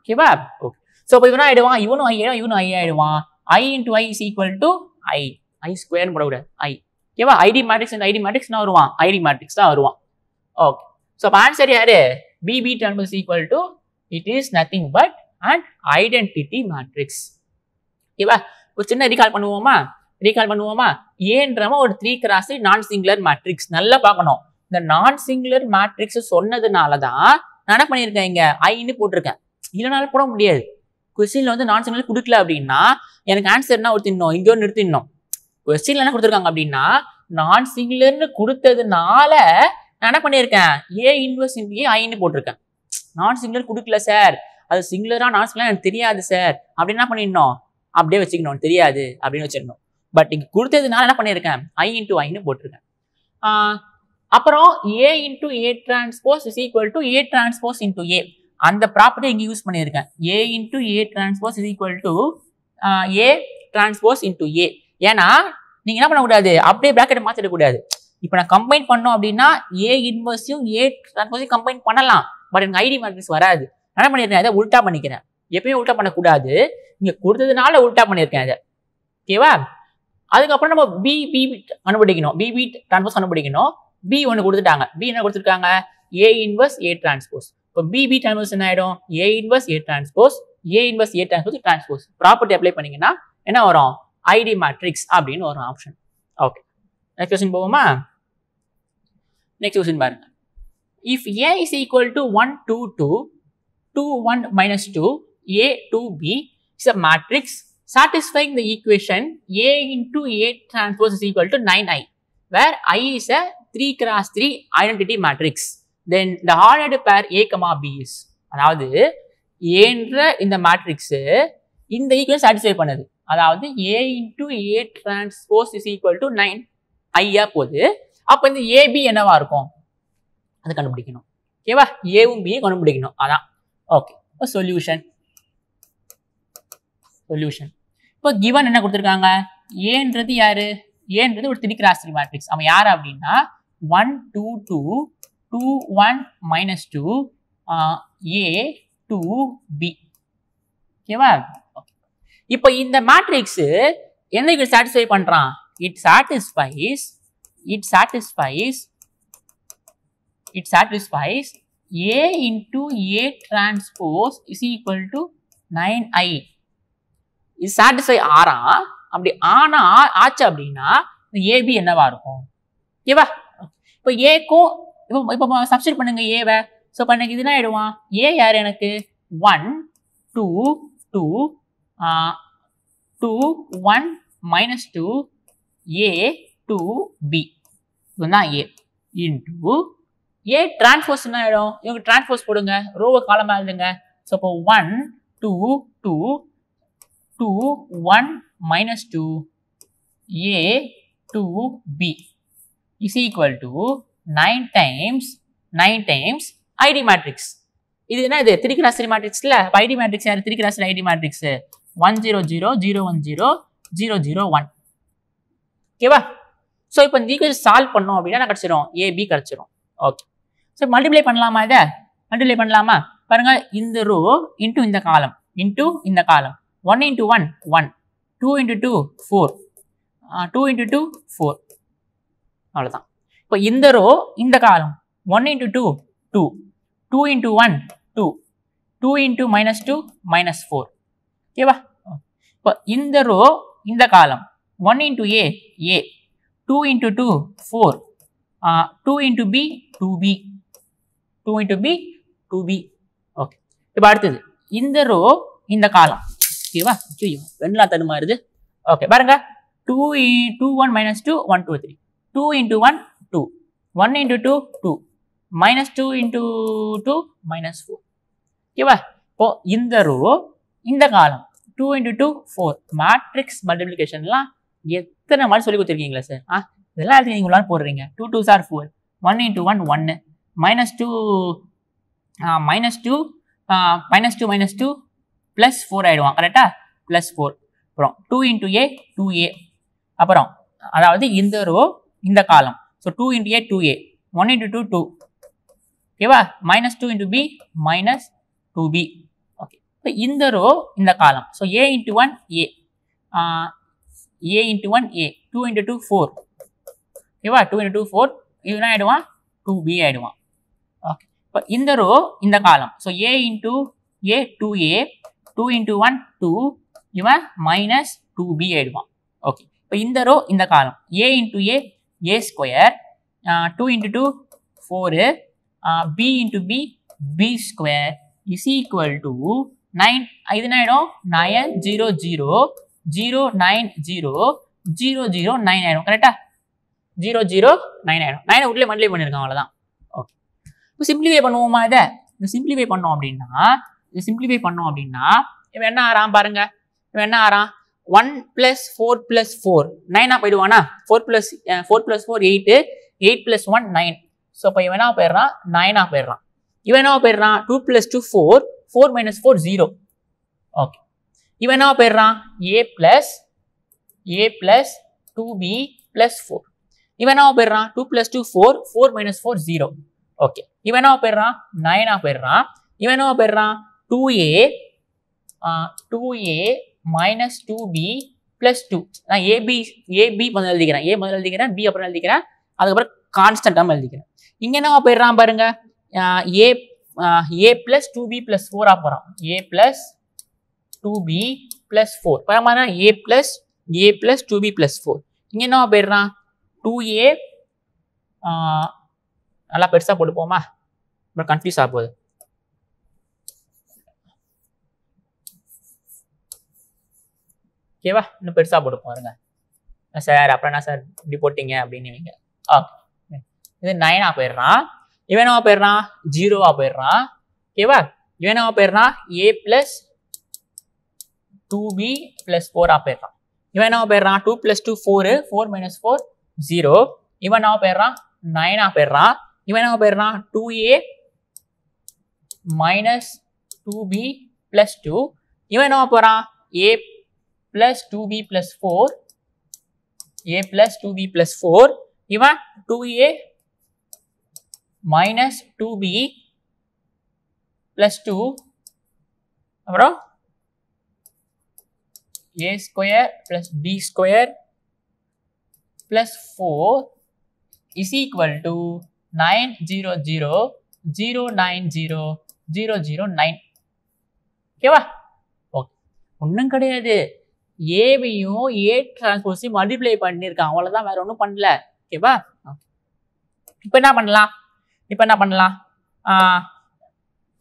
ஓகேவா ஓகே ஸோ இப்போ இவனும் ஆயிடுவான் இவனும் ஐ ஆயிடும் இவனும் ஐ ஆயிடுவான் I into I is equal to I I ஸ்கொயர்னு போடக்கூடாது ஐ ஓகேவா ஐடி மேட்ரிக்ஸ் இந்த ஐடி மேட்ரிக்ஸ் தான் வருவான் ஐடி மேட்ரிக்ஸ் தான் வருவான் ஓகே ஸோ அப்போ ஆன்சர் யாரு BB transpose equal to it is nothing but and identity matrix ஓகேவா ஒரு சின்ன ரீகால் பண்ணுவோமா ரீகால் பண்ணுவோமா ஏன்றம ஒரு three cross non singular matrix நல்லா பார்க்கணும் இந்த நான் சிங்குலர் மேட்ரிக்ஸ் சொன்னதுனால தான் நான் என்ன பண்ணியிருக்கேன் இங்கே ஐன்னு போட்டிருக்கேன் இல்லைனாலும் போட முடியாது கொஸ்டினில் வந்து நான் சிங்குலர் கொடுக்கல அப்படின்னா எனக்கு ஆன்சர்னா ஒரு தின்னும் இங்கே ஒரு நிறுத்திடணும் கொஸ்டின்ல என்ன கொடுத்துருக்காங்க அப்படின்னா நான் சிங்குலர்னு கொடுத்ததுனால நான் என்ன பண்ணியிருக்கேன் ஏ இன்வெர்ஸ் இன்ட்டு ஐன்னு போட்டிருக்கேன் நான் சிங்குலர் கொடுக்கல சார் அது சிங்குலராக நான் எனக்கு தெரியாது சார் அப்படி என்ன பண்ணிடணும் அப்படியே வச்சுக்கணும் தெரியாது அப்படின்னு வச்சிருந்தோம் பட் இங்கே கொடுத்ததுனால என்ன பண்ணியிருக்கேன் ஐ இன்ட்டு ஐன்னு போட்டிருக்கேன் அப்புறம் A into A transpose is equal to A transpose into A அந்த ப்ராப்பர்ட்டி இங்கே யூஸ் பண்ணியிருக்கேன் A into A transpose is equal to A transpose into A ஏன்னா நீங்கள் என்ன பண்ணக்கூடாது அப்படியே ப்ராக்கெட்டை மாற்றிடக்கூடாது இப்போ நான் கம்பைன் பண்ணோம் அப்படின்னா ஏ இன்வர்ஸையும் ஏ டிரான்ஸ்போஸையும் கம்பைன் பண்ணலாம் பட் எனக்கு ஐடி மார்க்ஸ் வராது என்ன பண்ணியிருக்கேன் அதை உல்ட்டா பண்ணிக்கிறேன் எப்பயுமே உல்ட்டா பண்ணக்கூடாது இங்கே கொடுத்ததுனால உல்ட்டா பண்ணியிருக்கேன் அதை ஓகேவா அதுக்கப்புறம் நம்ம பி பி கண்டுபிடிக்கணும் பி பி டிரான்ஸ்போஸ் கண்டுபிடிக்கணும் பி ஒன்று கொடுத்துட்டாங்க பி என்ன கொடுத்துருக்காங்க ஏ இன்வர்ஸ் ஏ டிரான்ஸ்போஸ் இப்போ பி பி டிரான்ஸ்போஸ் என்ன ஆகிடும் A inverse A transpose A inverse A transpose transpose property apply பண்ணிங்கன்னா என்ன வரும் ஐடி மேட்ரிக்ஸ் அப்படின்னு ஒரு ஆப்ஷன் ஓகே நெக்ஸ்ட் கொஸ்டின் போவோமா நெக்ஸ்ட் கொஸ்டின் பாருங்க if A is equal to one two two 2, 1, minus 2, A, 2, B is a matrix satisfying the equation A into A transpose is equal to 9i, where i is a 3 cross 3 identity matrix. Then the ordered pair A comma B is. அதாவது ஏன்ற இந்த matrix இந்த equation satisfy பண்ணுது அதாவது A into A transpose is equal to nine ஐயா போகுது அப்போ இந்த ஏபி என்னவா இருக்கும் அது கண்டுபிடிக்கணும் ஓகேவா ஏவும் பியும் கண்டுபிடிக்கணும் அதான் ஓகே இப்போ சொல்யூஷன் சொல்யூஷன் இப்போ கிவன் என்ன கொடுத்துருக்காங்க ஏன்றது யாரு ஏன்றது ஒரு திரிக்கிற ஆசிரி மேட்ரிக்ஸ் அவன் யார் அப்படின்னா one two two two one minus two A two B ஓகேவா இப்போ இந்த மேட்ரிக்ஸ் என்ன இது சாட்டிஸ்ஃபை பண்ணுறான் it satisfies it satisfies it satisfies A into A transpose is equal to 9i. இது சாட்டிஸ்ஃபை ஆறா அப்படி ஆனா ஆச்சு அப்படின்னா இந்த ஏபி என்னவா இருக்கும் ஓகேவா இப்போ A இப்போ இப்போ சப்ஸ்டியூட் பண்ணுங்க ஏவை ஸோ சோ எனக்கு இதுனா ஆயிடுவான் ஏ யார் எனக்கு one two two two one minus two A two B. இதுன்னா A, இன்டூ ஏ டிரான்ஸ்போஸ் என்ன ஆகிடும் இவங்க டிரான்ஸ்போஸ் போடுங்க ரோவை காலமாக எழுதுங்க ஸோ இப்போ one two two two one minus two A two B is equal to nine times nine times ID matrix இது என்ன இது திரிகிராசரி மேட்ரிக்ஸ் இல்லை ஐடி மேட்ரிக்ஸ் யார் three cross three ID matrix one zero zero zero one zero zero zero one ஓகேவா so இப்போ இந்த equation solve பண்ணோம் அப்படின்னா நான் கிடச்சிரும் ஏபி கிடச்சிரும் ஓகே ஸோ மல்டிப்ளை பண்ணலாமா இதை மல்டிப்ளை பண்ணலாமா பாருங்க இந்த ரோ இன்டூ இந்த காலம் இன்டூ இந்த column one into one one two into two four two into two four அவ்வளோதான் இப்போ இந்த ரோ இந்த column one into two two two into one two two into minus two minus four ஓகேவா இப்போ இந்த ரோ இந்த column one into A A two into two four two into B two B two into B two B okay இப்போ அடுத்தது இந்த row இந்த column ஓகேவா ஐயோ வெண்ணலாம் தருமாறுது ஓகே பாருங்க two two one minus two one two three two into one two one into two two minus two into two minus four ஓகேவா இப்போ இந்த ரோ இந்த column two into two four matrix மல்டிப்ளிகேஷன்லாம் எத்தனை மாதிரி சொல்லி கொடுத்துருக்கீங்களா சார் ஆ இதெல்லாம் நீங்கள் உள்ளான்னு போடுறீங்க two two sir four one into one ஒன்று minus two minus two minus two minus two plus four ஆகிடுவான் கரெக்டாக ப்ளஸ் ஃபோர் அப்புறம் two into A two A அப்புறம் அதாவது இந்த ரோ இந்த column so two into A two A one into two two ஓகேவா minus two into B minus two B okay இப்போ இந்த ரோ இந்த column so A into one A A into one A two into two four ஓகேவா two into two four இதுனா ஆகிடுவான் two B ஆகிடுவான் இப்போ இந்த row இந்த column so A into A two A two into one two இவன் minus two B ஆயிடுவான் okay இப்போ இந்த ரோ இந்த column A into A A square two into two four B into B B square is equal to nine இது ஆகிடும் nine zero zero zero nine zero zero zero nine ஆயிடும் கரெக்டா zero zero nine ஆயிடும் nine உள்ளே மண்டலே பண்ணியிருக்காங்க அவ்வளோதான் இப்போ சிம்பிளிஃபை பண்ணுவோமா இதை இந்த சிம்பிளிஃபை பண்ணோம் அப்படின்னா இது சிம்பிளிஃபை பண்ணோம் அப்படின்னா இவன் என்ன ஆறான் பாருங்க இவன் என்ன ஆறான் one plus four plus four நைனா போயிடுவானா four plus four plus four eight eight plus one nine so அப்போ இவனா போயிடுறான் நைனாக போயிடுறான் என்ன போயிடுறான் two plus two four four minus four zero okay இவனாக போயிடுறான் A plus A plus two B plus four இவனாக போயிடுறான் two plus two four four minus four zero okay இவன் என்ன போயிடுறான் நைனாக போயிடுறான் இவன் என்ன போயிடுறான் two A two A minus two B plus two நான் ஏபி ஏபி முதல் எழுதிக்கிறேன் ஏ முதல் எழுதிக்கிறேன் பி அப்புறம் எழுதிக்கிறேன் அதுக்கப்புறம் கான்ஸ்டன்டாக எழுதிக்கிறேன் இங்கே என்ன போயிடுறான் பாருங்க A A plus two B plus ஃபோராக போகிறான் A plus two B plus four தான் A plus A plus two B plus four இங்கே என்ன போயிடுறான் டூ ஏ நல்லா பெருசாக போட்டுப்போமா அப்புறம் கன்ஃபியூஸ் ஆக போகுது ஓகேவா இன்னும் பெருசாக போட்டு பாருங்க சார் அப்புறம் என்ன சார் இப்படி போட்டீங்க அப்படின்னு ஆ இது நைனாக போயிடுறான் இவனவா போயிடுறான் ஜீரோவாக போயிடுறான் ஓகேவா இவனவா போயிடுறான் A plus two B plus ஃபோராக போயிடுறான் இவனவா போயிடுறான் two plus two four four minus four zero இவனவா போயிடுறான் நைனாக போயிடுறான் இவன் என்ன போயிடுறான் two A minus two B plus two இவன் என்ன போகிறான் A plus two B plus four A plus two B plus four இவன் two A minus two B plus two அப்புறம் a square plus b square plus 4 is equal to nine zero zero zero nine zero zero zero nine ஓகேவா okay ஒன்றும் கிடையாது ஏவையும் ஏ டிரான்ஸ்போஸையும் multiply பண்ணியிருக்கான் அவ்வளோதான் வேறு ஒன்றும் பண்ணல ஓகேவா இப்போ என்ன பண்ணலாம் இப்போ என்ன பண்ணலாம்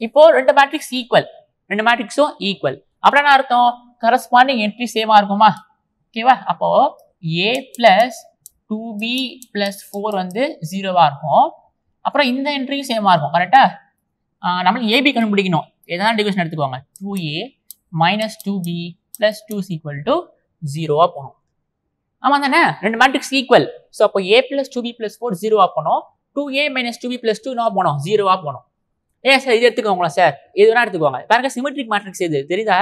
இப்போது ரெண்டு மேட்ரிக்ஸ் ஈக்குவல் ரெண்டு மேட்ரிக்ஸும் ஈக்குவல் அப்புறம் என்ன அர்த்தம் கரஸ்பாண்டிங் என்ட்ரி சேமாக இருக்குமா ஓகேவா அப்போது A plus two B plus four வந்து ஜீரோவாக இருக்கும் அப்புறம் இந்த என்ட்ரியும் சேமாக இருக்கும் கரெக்டாக நம்ம ஏபி கண்டுபிடிக்கணும் எதனா டிவிஷன் எடுத்துக்கோங்க two A minus two B plus two is equal to ஜீரோவாக போகணும் ஆமாம் தானே ரெண்டு மேட்ரிக்ஸ் ஈக்குவல் ஸோ அப்போ A plus two B plus four ஜீரோவாக போனோம் two A minus two B plus two நான் போனோம் ஜீரோவாக போனோம் ஏன் சார் இது எடுத்துக்கோங்களா சார் எது எடுத்துக்கோங்க பாருங்க சிமெட்ரிக் மேட்ரிக்ஸ் எது தெரியுதா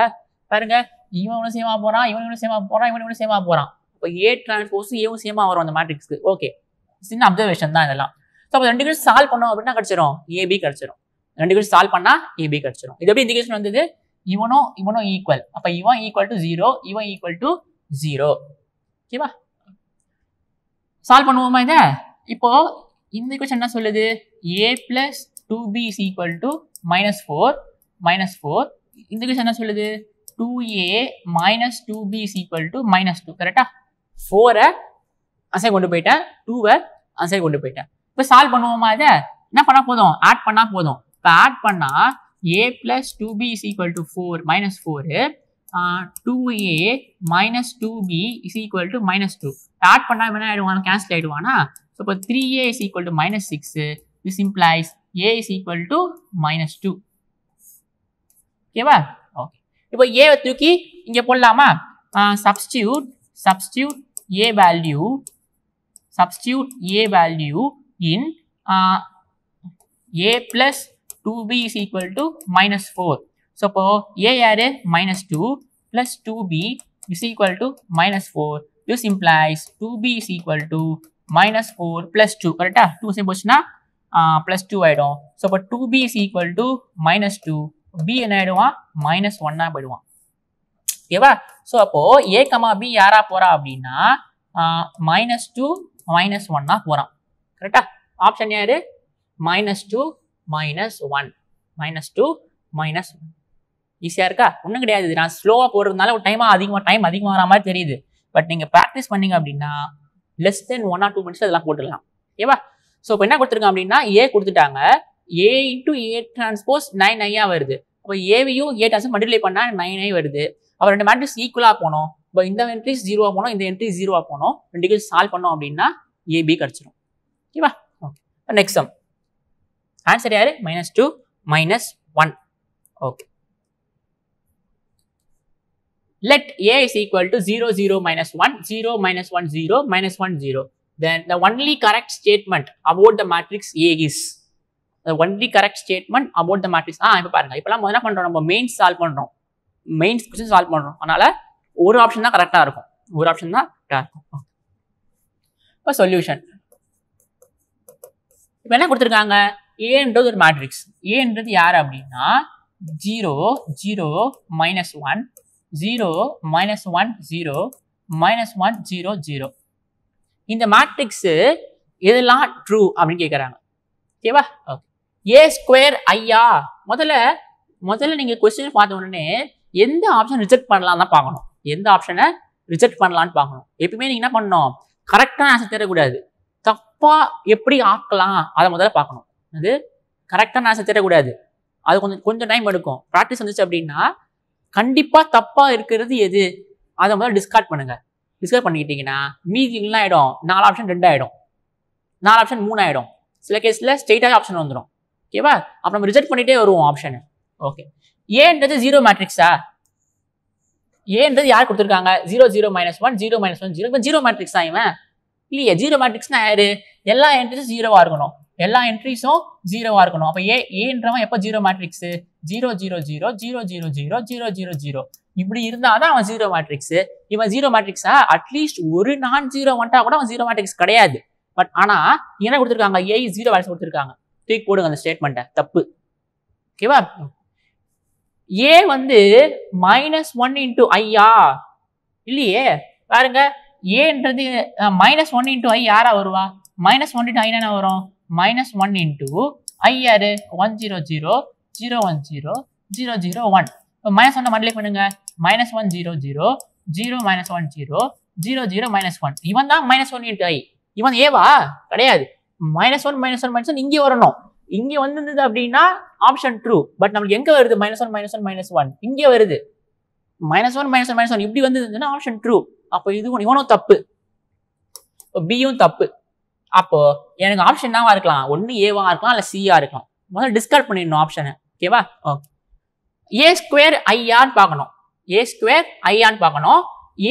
பாருங்க இவன் இவனும் சேமாக போகிறான் இவன் இவனும் சேமாக போகிறான் இவன் இவனும் சேமா போகிறான் இப்போ ஏ டிரான்ஸ்போஸும் ஏவும் சேமாக வரும் அந்த மேட்ரிக்ஸ்க்கு ஓகே சின்ன அப்சர்வேஷன் தான் இதெல்லாம் ஸோ அப்போ ரெண்டு பேரும் சால்வ் பண்ணோம் அப்படின்னா கிடச்சிரும் ஏபி கிடச்சிரும் ரெண்டு பேரும் சால்வ் பண்ணால் ஏபி கிடச்சிரும் இது எப்படி இண்டிகேஷன் வந்தது இவனோ இவனோ ஈக்குவல் அப்போ இவன் ஈக்குவல் டு ஜீரோ இவன் ஈக்குவல் டு ஜீரோ ஓகேவா சால்வ் பண்ணுவோமா இதை இப்போ இந்த கொஸ்டின் என்ன சொல்லுது A plus two B is equal to minus four minus four இந்த கொஸ்டின் என்ன சொல்லுது two A minus two B is equal to minus two கரெக்டா ஃபோரை அசை கொண்டு போயிட்டேன் டூவை அசை கொண்டு போயிட்டேன் இப்போ சால்வ் பண்ணுவோமா இதை என்ன பண்ணால் போதும் ஆட் பண்ணால் போதும் இப்போ ஆட் பண்ணால் A plus two B is equal to four minus four two A minus two B is equal to minus two add பண்ணால் என்ன ஆகிடுவாங்க கேன்சல் ஆகிடுவானா ஸோ இப்போ three A is equal to minus six this implies A is equal to minus two ஓகேவா okay இப்போ ஏவை தூக்கி இங்கே போடலாமா substitute substitute a value substitute a value in uh, a plus 2b is equal to minus 4. So, for a array minus 2 plus 2b is equal to minus 4. This implies 2b is equal to minus 4 plus 2. Correct? 2 से पूछना plus two ஆயிடும் so அப்போ two B is equal to minus two B என்ன ஆயிடுவான் minus ஒன்னா போயிடுவான் ஓகேவா so அப்போது ஏ கமா பி யாராக போகிறா அப்படின்னா மைனஸ் டூ மைனஸ் ஒன்னாக போகிறான் கரெக்டா ஆப்ஷன் யார் minus two minus one minus two minus one ஈஸியாக இருக்கா ஒன்றும் கிடையாது இது நான் ஸ்லோவாக போடுறதுனால ஒரு டைமாக அதிகமாக டைம் அதிகமாக வர மாதிரி தெரியுது பட் நீங்கள் ப்ராக்டிஸ் பண்ணீங்க அப்படின்னா less then one or two minutes அதெல்லாம் போட்டுடலாம் ஓகேவா ஸோ இப்போ என்ன கொடுத்துருக்கான் அப்படின்னா ஏ கொடுத்துட்டாங்க A into A transpose nine ஐயாக வருது அப்போ ஏவியும் ஏ டிரான்ஸ்போஸ் மல்டிப்ளை பண்ணால் நைன் ஐ வருது அவள் ரெண்டு மேட்ரிஸ் ஈக்குவலாக போனோம் இப்போ இந்த என்ட்ரிஸ் ஜீரோ போனோம் இந்த என்ட்ரிஸ் ஜீரோ போனோம் ரெண்டு கேள்வி சால்வ் பண்ணோம் அப்படின்னா ஏபி கிடைச்சிடும் ஓகேவா ஓகே நெக்ஸ்ட் சம் ஆன்சர் யாரு minus two minus one okay let A is equal to zero zero minus one zero minus one zero minus one zero then the only correct statement about the matrix A is only correct statement about the matrix ஆ இப்போ பாருங்க இப்போலாம் என்ன பண்ணுறோம் நம்ம main solve பண்ணுறோம் main question solve பண்ணுறோம் அதனால் ஒரு ஆப்ஷன் தான் கரெக்டாக இருக்கும் ஒரு ஆப்ஷன் தான் கரெக்டாக இருக்கும் இப்போ சொல்யூஷன் இப்போ என்ன கொடுத்துருக்காங்க ஏன்றது ஒரு மேட்ரிக்ஸ் ஏன்றது யார் அப்படின்னா zero zero minus one zero minus one zero minus one zero zero இந்த மேட்ரிக்ஸு எதெல்லாம் ட்ரூ அப்படின்னு கேட்குறாங்க ஓகேவா ஓகே ஏ ஸ்கொயர் ஐயா முதல்ல முதல்ல நீங்கள் கொஸ்டின் பார்த்த உடனே எந்த ஆப்ஷன் ரிஜெக்ட் பண்ணலாம் தான் பார்க்கணும் எந்த ஆப்ஷனை ரிஜெக்ட் பண்ணலான்னு பார்க்கணும் எப்பவுமே நீங்கள் என்ன பண்ணணும் கரெக்டான ஆன்சர் தேடக்கூடாது தப்பாக எப்படி ஆக்கலாம் அதை முதல்ல பார்க்கணும் அது கரெக்டான ஆன்சர் தேடக்கூடாது அது கொஞ்சம் கொஞ்சம் டைம் எடுக்கும் ப்ராக்டிஸ் வந்துச்சு அப்படின்னா கண்டிப்பாக தப்பாக இருக்கிறது எது அதை முதல்ல டிஸ்கார்ட் பண்ணுங்கள் டிஸ்கார்ட் பண்ணிக்கிட்டீங்கன்னா மீதிங்லாம் ஆகிடும் நாலு ஆப்ஷன் ரெண்டு ஆகிடும் நாலு ஆப்ஷன் மூணு ஆகிடும் சில கேஸில் ஸ்ட்ரெயிட்டாக ஆப்ஷன் வந்துடும் ஓகேவா அப்போ நம்ம ரிஜெக்ட் பண்ணிகிட்டே வருவோம் ஆப்ஷனு ஓகே ஏன்றது ஜீரோ மேட்ரிக்ஸா ஏன்றது யார் கொடுத்துருக்காங்க zero zero minus one zero minus one zero zero matrix தான் இல்லையா இல்லையே ஜீரோ மேட்ரிக்ஸ்னா யாரு எல்லா என்ட்ரிஸும் ஜீரோவாக இருக்கணும் எல்லா என்ட்ரிஸும் ஜீரோவா இருக்கணும் அப்போ ஏ ஏன்றவன் எப்போ zero matrix zero zero zero zero zero zero zero zero zero இப்படி இருந்தால் தான் அவன் ஜீரோ மேட்ரிக்ஸ் இவன் ஜீரோ மேட்ரிக்ஸா அட்லீஸ்ட் ஒரு நான் ஜீரோ வந்துட்டா கூட அவன் ஜீரோ மேட்ரிக்ஸ் கிடையாது பட் ஆனால் என்ன கொடுத்துருக்காங்க ஏ ஜீரோ வேல்ஸ் கொடுத்துருக்காங்க தூக்கி போடுங்க அந்த ஸ்டேட்மெண்ட்டை தப்பு ஓகேவா ஏ வந்து மைனஸ் ஒன் இன்ட்டு ஐயா இல்லையே பாருங்க ஏன்றது மைனஸ் ஒன் இன்ட்டு ஐ யாரா வருவா மைனஸ் ஒன் இன்ட்டு ஐ என்ன வரும் மைனஸ் ஒன் இன்ட்டு ஐ யாரு one zero zero zero one zero zero zero one இப்போ மைனஸ் ஒன் மண்டலே பண்ணுங்க minus one zero zero zero minus one zero zero zero minus one இவன் தான் மைனஸ் ஒன் இன்ட்டு ஐ இவன் ஏவா கிடையாது minus one minus one minus one இங்கே வரணும் இங்கே வந்திருந்தது அப்படின்னா ஆப்ஷன் ட்ரூ பட் நம்மளுக்கு எங்கே வருது minus one minus one minus one இங்கே வருது minus one minus minus one இப்படி வந்ததுன்னா ஆப்ஷன் ட்ரூ அப்போ இது இவனும் தப்பு பியும் தப்பு அப்போ எனக்கு ஆப்ஷன் என்னவா இருக்கலாம் ஒன்று ஏவா இருக்கலாம் இல்லை சியா இருக்கலாம் முதல்ல டிஸ்கார்ட் பண்ணிடணும் ஆப்ஷனை ஓகேவா ஓகே ஏ ஸ்கொயர் ஐயான்னு பார்க்கணும் ஏ ஸ்கொயர் ஐயான்னு பார்க்கணும்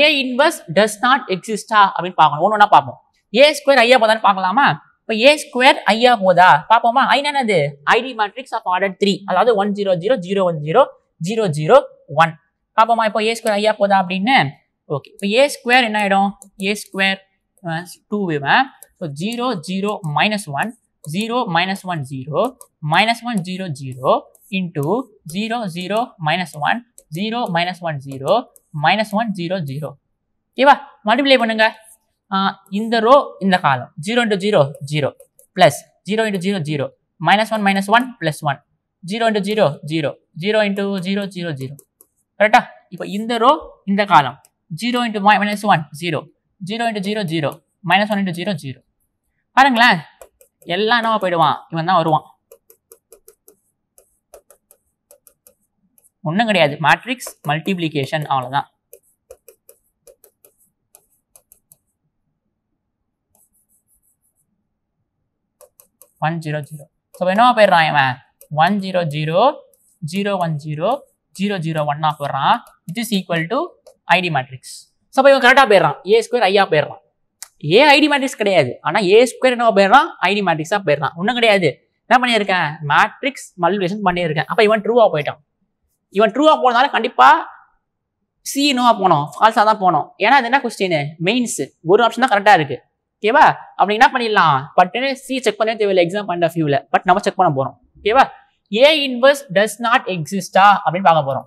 ஏ இன்வர்ஸ் டஸ் நாட் எக்ஸிஸ்டா அப்படின்னு பார்க்கணும் ஒன்று ஒன்றா பார்ப்போம் ஏ ஸ்கொயர் ஐயா பார்த்தான்னு பார்க்கலாமா இப்போ ஏ ஸ்கொயர் ஐயா போதா பார்ப்போமா ஐ என்னது ID matrix of order three அதாவது one zero zero zero one zero zero zero one பார்ப்போமா இப்போ ஏ ஸ்கொயர் ஐயா போதா அப்படின்னு ஓகே இப்போ ஏ ஸ்கொயர் என்ன ஆகிடும் ஏ ஸ்கொயர் டூ இவன் so zero zero minus one zero minus one zero minus one zero zero into zero zero minus one zero minus one zero minus one zero zero ஓகேவா multiply பண்ணுங்கள் இந்த row இந்த column zero into zero zero plus zero into zero zero minus one minus one plus one zero into zero zero zero into zero zero zero கரெக்டா இப்போ இந்த row இந்த column zero into minus one zero zero into zero zero minus one into zero zero பாருங்களேன் எல்லாம் என்னவா போயிடுவான் இவன் தான் வருவான் ஒன்றும் கிடையாது மேட்ரிக்ஸ் மல்டிப்ளிகேஷன் அவ்வளோதான் ஒன் ஜீரோ ஜீரோ ஸோ என்ன போயிடுறான் இவன் one zero zero zero one zero zero zero ஒன்னா போயிடுறான் it is equal to ID matrix so இப்போ இவன் கரெக்டாக போயிடுறான் ஏ ஸ்கொயர் ஐயா போயிடுறான் ஏ ஐடி மேட்ரிக்ஸ் கிடையாது ஆனால் ஏ ஸ்கொயர் என்ன போயிடுறான் ஐடி மேட்ரிக்ஸாக போயிடுறான் ஒன்றும் கிடையாது என்ன பண்ணியிருக்கேன் மேட்ரிக்ஸ் மல்டிபிகேஷன் பண்ணியிருக்கேன் அப்போ இவன் ட்ரூவாக போயிட்டான் இவன் ட்ரூவாக போனதால கண்டிப்பாக சி நோவாக போனோம் ஃபால்ஸாக தான் போனோம் ஏன்னா அது என்ன கொஸ்டின் மெயின்ஸ் ஒரு ஆப்ஷன் தான் கரெக்டாக இருக்குது ஓகேவா அப்படி என்ன பண்ணிடலாம் பட்டுன்னு சி செக் பண்ண தேவையில்லை எக்ஸாம் பாயிண்ட் ஆஃப் வியூவில் பட் நம்ம செக் பண்ண போகிறோம் ஓகேவா ஏ இன்வர்ஸ் டஸ் நாட் எக்ஸிஸ்டா அப்படின்னு பார்க்க போகிறோம்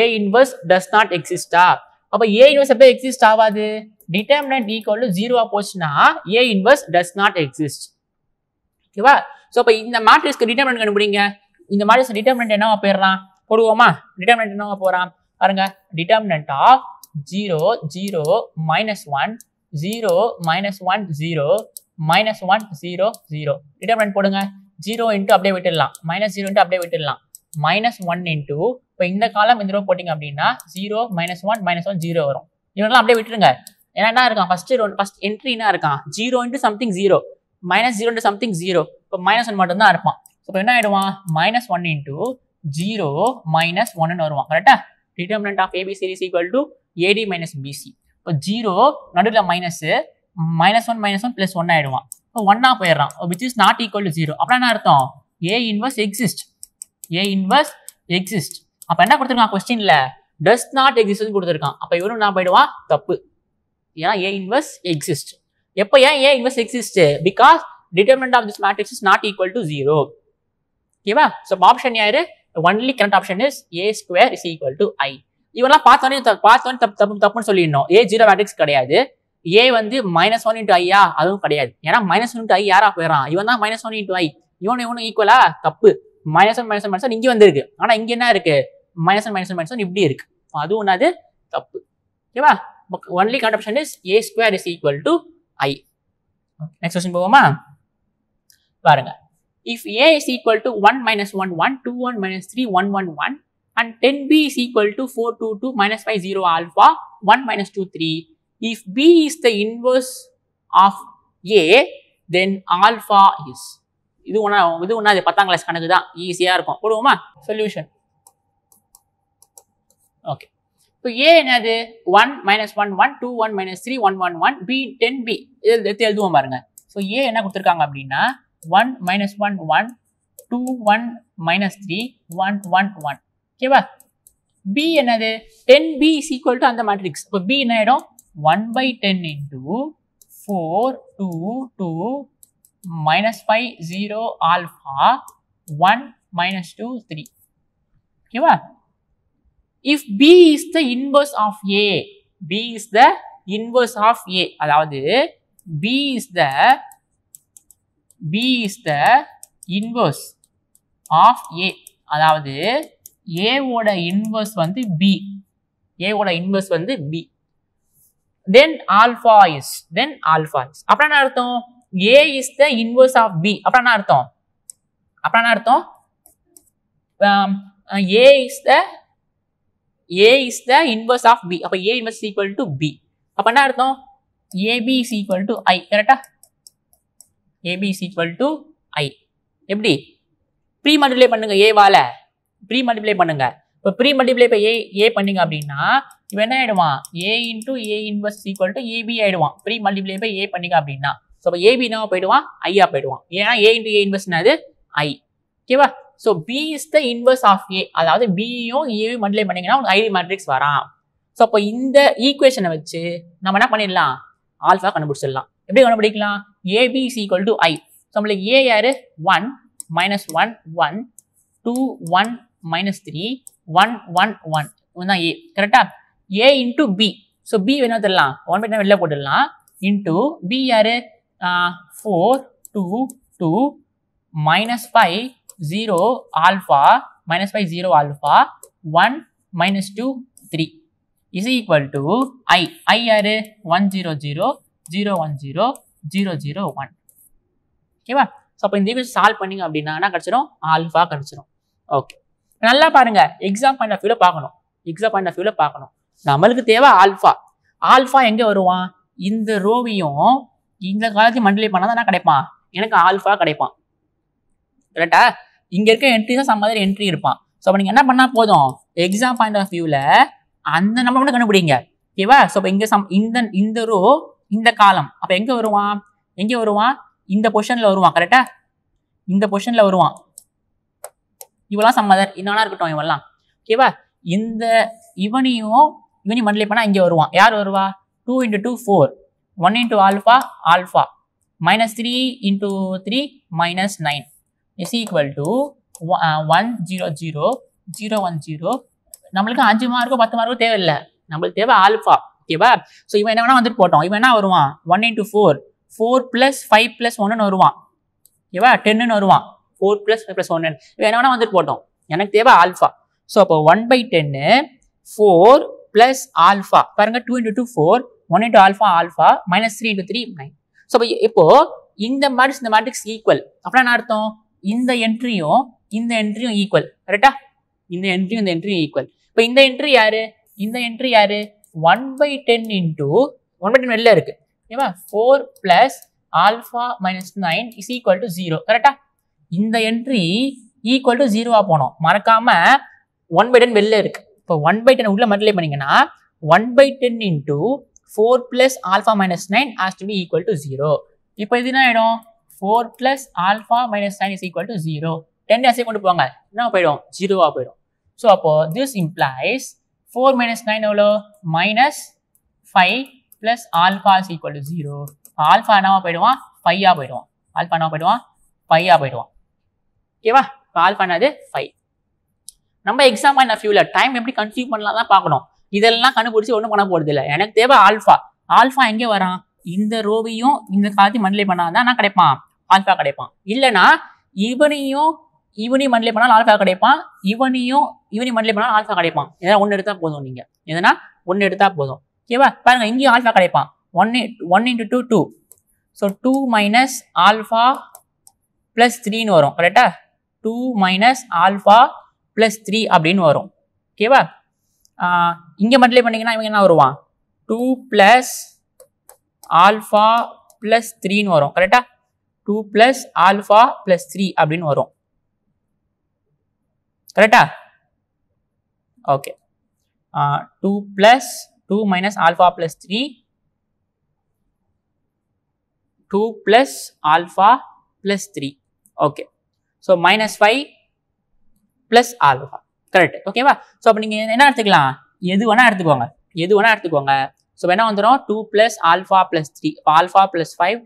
ஏ இன்வர்ஸ் டஸ் நாட் எக்ஸிஸ்டா அப்போ ஏ இன்வர்ஸ் எப்போ எக்ஸிஸ்ட் ஆகாது டிட்டர்மினன்ட் ஈக்குவல் டு ஜீரோவாக போச்சுன்னா A inverse does not exist ஓகேவா ஸோ இப்போ இந்த மேட்ரிஸ்க்கு டிட்டர்மினன்ட் கண்டுபிடிங்க இந்த மாதிரி டிட்டர்மினன்ட் என்னவா போயிடுறான் போடுவோமா டிட்டர்மினன்ட் என்னவா போகிறான் பாருங்க determinant of zero zero minus one zero minus one zero minus one zero zero determinant போடுங்க ஜீரோ இன்ட்டு அப்படியே விட்டுடலாம் மைனஸ் ஜீரோ இன்ட்டு அப்படியே விட்டுடலாம் மைனஸ் ஒன் இன்ட்டு இப்போ இந்த காலம் இந்த ரோ போட்டிங்க அப்படின்னா zero minus one minus one zero வரும் இவங்கெல்லாம் அப்படியே விட்டுருங்க ஏன்னா என்ன இருக்கான் ஃபர்ஸ்ட் ரோ ஃபர்ஸ்ட் என்ட்ரினா இருக்கான் zero into something zero minus zero into something zero இப்போ மைனஸ் ஒன் மட்டும் தான் இருப்பான் இப்போ என்ன ஆயிடுவான் minus one into zero minus ஒன்னு வருவான் கரெக்டா டிட்டர்மினன்ட் ஆஃப் ஏபிசிரிஸ் equal to AD minus BC இப்போ ஜீரோ நடுவில் minus minus one minus one plus one ஆகிடுவான் இப்போ ஒன்னா போயிடுறான் which is not equal to zero அப்புறம் என்ன அர்த்தம் A inverse exist A inverse exist அப்போ என்ன கொடுத்துருக்கான் கொஸ்டின்ல டஸ் நாட் எக்ஸிஸ்ட் கொடுத்துருக்கான் அப்போ இவரும் நான் போயிடுவான் தப்பு ஏன்னா ஏ இன்வர்ஸ் எக்ஸிஸ்ட் எப்போ ஏன் A inverse exist because determinant of this matrix is not equal to zero ஓகேவா ஸோ ஆப்ஷன் யாரு only current option is A square is equal to I இவெல்லாம் பார்த்தோன்னே பார்த்தோன்னே தப்பு தப்பு தப்புன்னு சொல்லிடணும் ஏ ஜீரோ மேட்ரிக்ஸ் கிடையாது ஏ வந்து மைனஸ் ஒன் இன்ட்டு ஐயா அதுவும் கிடையாது ஏன்னா மைனஸ் ஒன் இன்ட்டு ஐ யாரா போயிடறான் இவன் தான் மைனஸ் ஒன் இன்ட்டு ஐ இவன் இவனு ஈக்குவலா தப்பு மைனஸ் ஒன் மைனஸ் மைனஸ் இங்கே வந்துருக்கு ஆனால் இங்கே என்ன இருக்கு மைனஸ் ஒன் மைனஸ் மைனஸ் இப்படி இருக்கு அதுவும் ஒன்றாது தப்பு ஓகேவா only condition is A square is equal to I next question போவோமா பாருங்க if A is equal to one minus one one two one minus three one one one and 10b is equal to 4, 2, 2 minus 5, 0 alpha 1 minus 2, 3. If b is the inverse of a, then alpha is. இது ஒன்றா இது ஒன்றா இது பத்தாம் class கணக்கு தான் ஈஸியாக இருக்கும் போடுவோமா சொல்யூஷன் ஓகே இப்போ ஏ என்னது one minus one one two one minus three one one one B ten B இது எழுதுவோம் பாருங்க ஸோ ஏ என்ன கொடுத்துருக்காங்க அப்படின்னா one minus one one two one minus three one one one ஓகேவா பி என்னது ten B is equal to அந்த matrix இப்போ பி என்ன ஆகிடும் one by ten into four two two minus five zero alpha one minus two three ஓகேவா if B is the inverse of A B is the inverse of A அதாவது B is the B is the inverse of A அதாவது ஏவோட inverse வந்து B ஏவோட inverse வந்து B then alpha is then alpha is அப்புறம் என்ன அர்த்தம் A is the inverse of B அப்புறம் என்ன அர்த்தம் அப்புறம் என்ன அர்த்தம் A is the A is the inverse of B அப்போ A inverse equal to B அப்போ என்ன அர்த்தம் AB is equal to I கரெக்டா A B is equal to I எப்படி ப்ரீ மல்டிப்ளை பண்ணுங்க ஏவால ப்ரீ மல்டிப்ளை பண்ணுங்க இப்போ ப்ரீ மல்டிப்ளை இப்போ ஏ ஏ பண்ணிங்க அப்படின்னா இப்போ என்ன ஆயிடுவான் A into A inverse equal to A B ஆயிடுவான் ப்ரீ மல்டிப்ளை இப்போ ஏ பண்ணிங்க அப்படின்னா ஸோ ஏபி என்ன போயிடுவான் ஐயா போயிடுவான் ஏன்னா ஏ இன்டூ ஏ இன்வெஸ்ட்னாது ஐ ஓகேவா so B is the inverse of A அதாவது பியும் ஏவி மல்டிப்ளை பண்ணிங்கன்னா உங்களுக்கு ஐடி மேட்ரிக்ஸ் வரான் ஸோ அப்போ இந்த ஈக்குவேஷனை வச்சு நம்ம என்ன பண்ணிடலாம் ஆல்ஃபா கண்டுபிடிச்சிடலாம் எப்படி கண்டுபிடிக்கலாம் A B is equal to I so நம்மளுக்கு ஏ யாரு one minus one one two one minus three one one one தான் ஏ கரெக்டா A into B so B வேணா தெரியலாம் ஒன் பை வெளில போட்டுடலாம் இன்டூ பி யாரு four two two minus five zero alpha minus five zero alpha one minus two three is equal to I I யாரு one zero zero zero one zero zero zero one ஓகேவா so அப்போ இந்த solve பண்ணிங்க அப்படின்னா என்ன கிடச்சிரும் alpha கிடச்சிரும் okay நல்லா பாருங்க எக்ஸாம் பாயிண்ட் ஆஃப் வியூல பார்க்கணும் எக்ஸாம் பாயிண்ட் ஆஃப் வியூல பார்க்கணும் நம்மளுக்கு தேவை ஆல்ஃபா ஆல்ஃபா எங்கே வருவான் இந்த ரோவியும் இந்த காலத்து மண்டலி பண்ணால் தான் கிடைப்பான் எனக்கு ஆல்ஃபா கிடைப்பான் கரெக்டா இங்கே இருக்க என்ட்ரி தான் சம்மாதிரி என்ட்ரி இருப்பான் ஸோ நீங்கள் என்ன பண்ணால் போதும் எக்ஸாம் பாயிண்ட் ஆஃப் வியூவில் அந்த நம்ம மட்டும் கண்டுபிடிங்க ஓகேவா ஸோ இப்போ இங்கே சம் இந்த இந்த ரோ இந்த காலம் அப்போ எங்கே வருவான் எங்கே வருவான் இந்த பொஷனில் வருவான் கரெக்டா இந்த பொஷனில் வருவான் இவெல்லாம் சம்மதர் இன்னொன்னா இருக்கட்டும் இவெல்லாம் ஓகேவா இந்த இவனையும் இவனையும் மண்டலி பண்ணா இங்கே வருவான் யார் வருவா two into two four one into alpha alpha minus three into three minus nine is equal to one zero zero zero one zero நம்மளுக்கு அஞ்சு மார்க்கோ பத்து மார்க்கோ தேவையில்லை நம்மளுக்கு தேவை ஆல்ஃபா ஓகேவா ஸோ இவன் என்ன வேணா வந்துட்டு போட்டோம் இவன் என்ன வருவான் one into four four plus five plus ஒன்றுன்னு வருவான் ஓகேவா டென்னுன்னு வருவான் four plus five plus one வேணால் வந்துட்டு போட்டோம் எனக்கு தேவை ஆல்ஃபா ஸோ அப்போ one by ten four plus alpha பாருங்க two into two four one into alpha alpha minus three into three nine so இப்போ இப்போ இந்த மேட்ரிக்ஸ் இந்த மேட்ரிக்ஸ் ஈக்குவல் அப்படின்னா அர்த்தம் இந்த என்ட்ரியும் இந்த என்ட்ரியும் ஈக்குவல் கரெக்டா இந்த என்ட்ரியும் இந்த என்ட்ரியும் ஈக்குவல் இப்போ இந்த என்ட்ரி யாரு இந்த என்ட்ரி யாரு one by ten into one by ten வெளில இருக்கு ஓகேவா four plus alpha minus nine is equal to zero கரெக்டா இந்த என்ட்ரி ஈக்குவல் டு ஜீரோவாக போனோம் மறக்காமல் ஒன் பை டென் வெளில இருக்குது இப்போ ஒன் பை டென் உள்ளே மட்டும் பண்ணிங்கன்னா one by ten into four plus alpha minus nine has to be equal to zero இப்போ இது என்ன ஆகிடும் four plus alpha minus nine is equal to zero ten ஆசை கொண்டு போவாங்க என்ன போயிடும் ஜீரோவாக போயிடும் ஸோ அப்போது this implies four minus nine எவ்வளோ minus five plus alpha is equal to zero alpha என்னவா போயிடுவான் ஃபையாக போயிடுவான் ஆல்ஃபா என்னவா போயிடுவான் ஃபையாக போயிடுவான் ஓகேவா இப்போ ஆல்ஃபா என்னது ஃபைவ் நம்ம எக்ஸாம் பண்ண ஃபியூவில் டைம் எப்படி கன்சியூம் பண்ணலாம் தான் பார்க்கணும் இதெல்லாம் கண்டுபிடிச்சி ஒன்றும் பண்ண போகிறது இல்லை எனக்கு தேவை ஆல்ஃபா ஆல்ஃபா எங்கே வரான் இந்த ரோவையும் இந்த காத்தி பண்ணால் தான் நான் கிடைப்பான் ஆல்ஃபா கிடைப்பான் இல்லைனா இவனையும் இவனையும் மண்ணிலே பண்ணாலும் ஆல்ஃபா கிடைப்பான் இவனையும் இவனையும் மண்ணிலே பண்ணாலும் ஆல்ஃபா கிடைப்பான் எதனா ஒன்று எடுத்தால் போதும் நீங்கள் எதனா ஒன்று எடுத்தால் போதும் ஓகேவா பாருங்கள் இங்கேயும் ஆல்ஃபா கிடைப்பான் one one into two two so two minus alpha plus த்ரீன்னு வரும் கரெக்டாக two minus alpha plus three அப்படின்னு வரும் ஓகேவா இங்கே மட்டும் பண்ணிங்கன்னா இவங்க என்ன வருவான் டூ ப்ளஸ் ஆல்ஃபா ப்ளஸ் த்ரீன்னு வரும் கரெக்டாக two plus alpha plus three அப்படின்னு வரும் கரெக்டா okay two plus two minus alpha plus three two plus alpha plus three okay so minus five plus alpha correct ஓகேவா ஸோ அப்போ நீங்கள் என்ன எடுத்துக்கலாம் எது வேணால் எடுத்துக்கோங்க எது வேணால் எடுத்துக்கோங்க ஸோ என்ன வந்துடும் two plus alpha plus three alpha plus five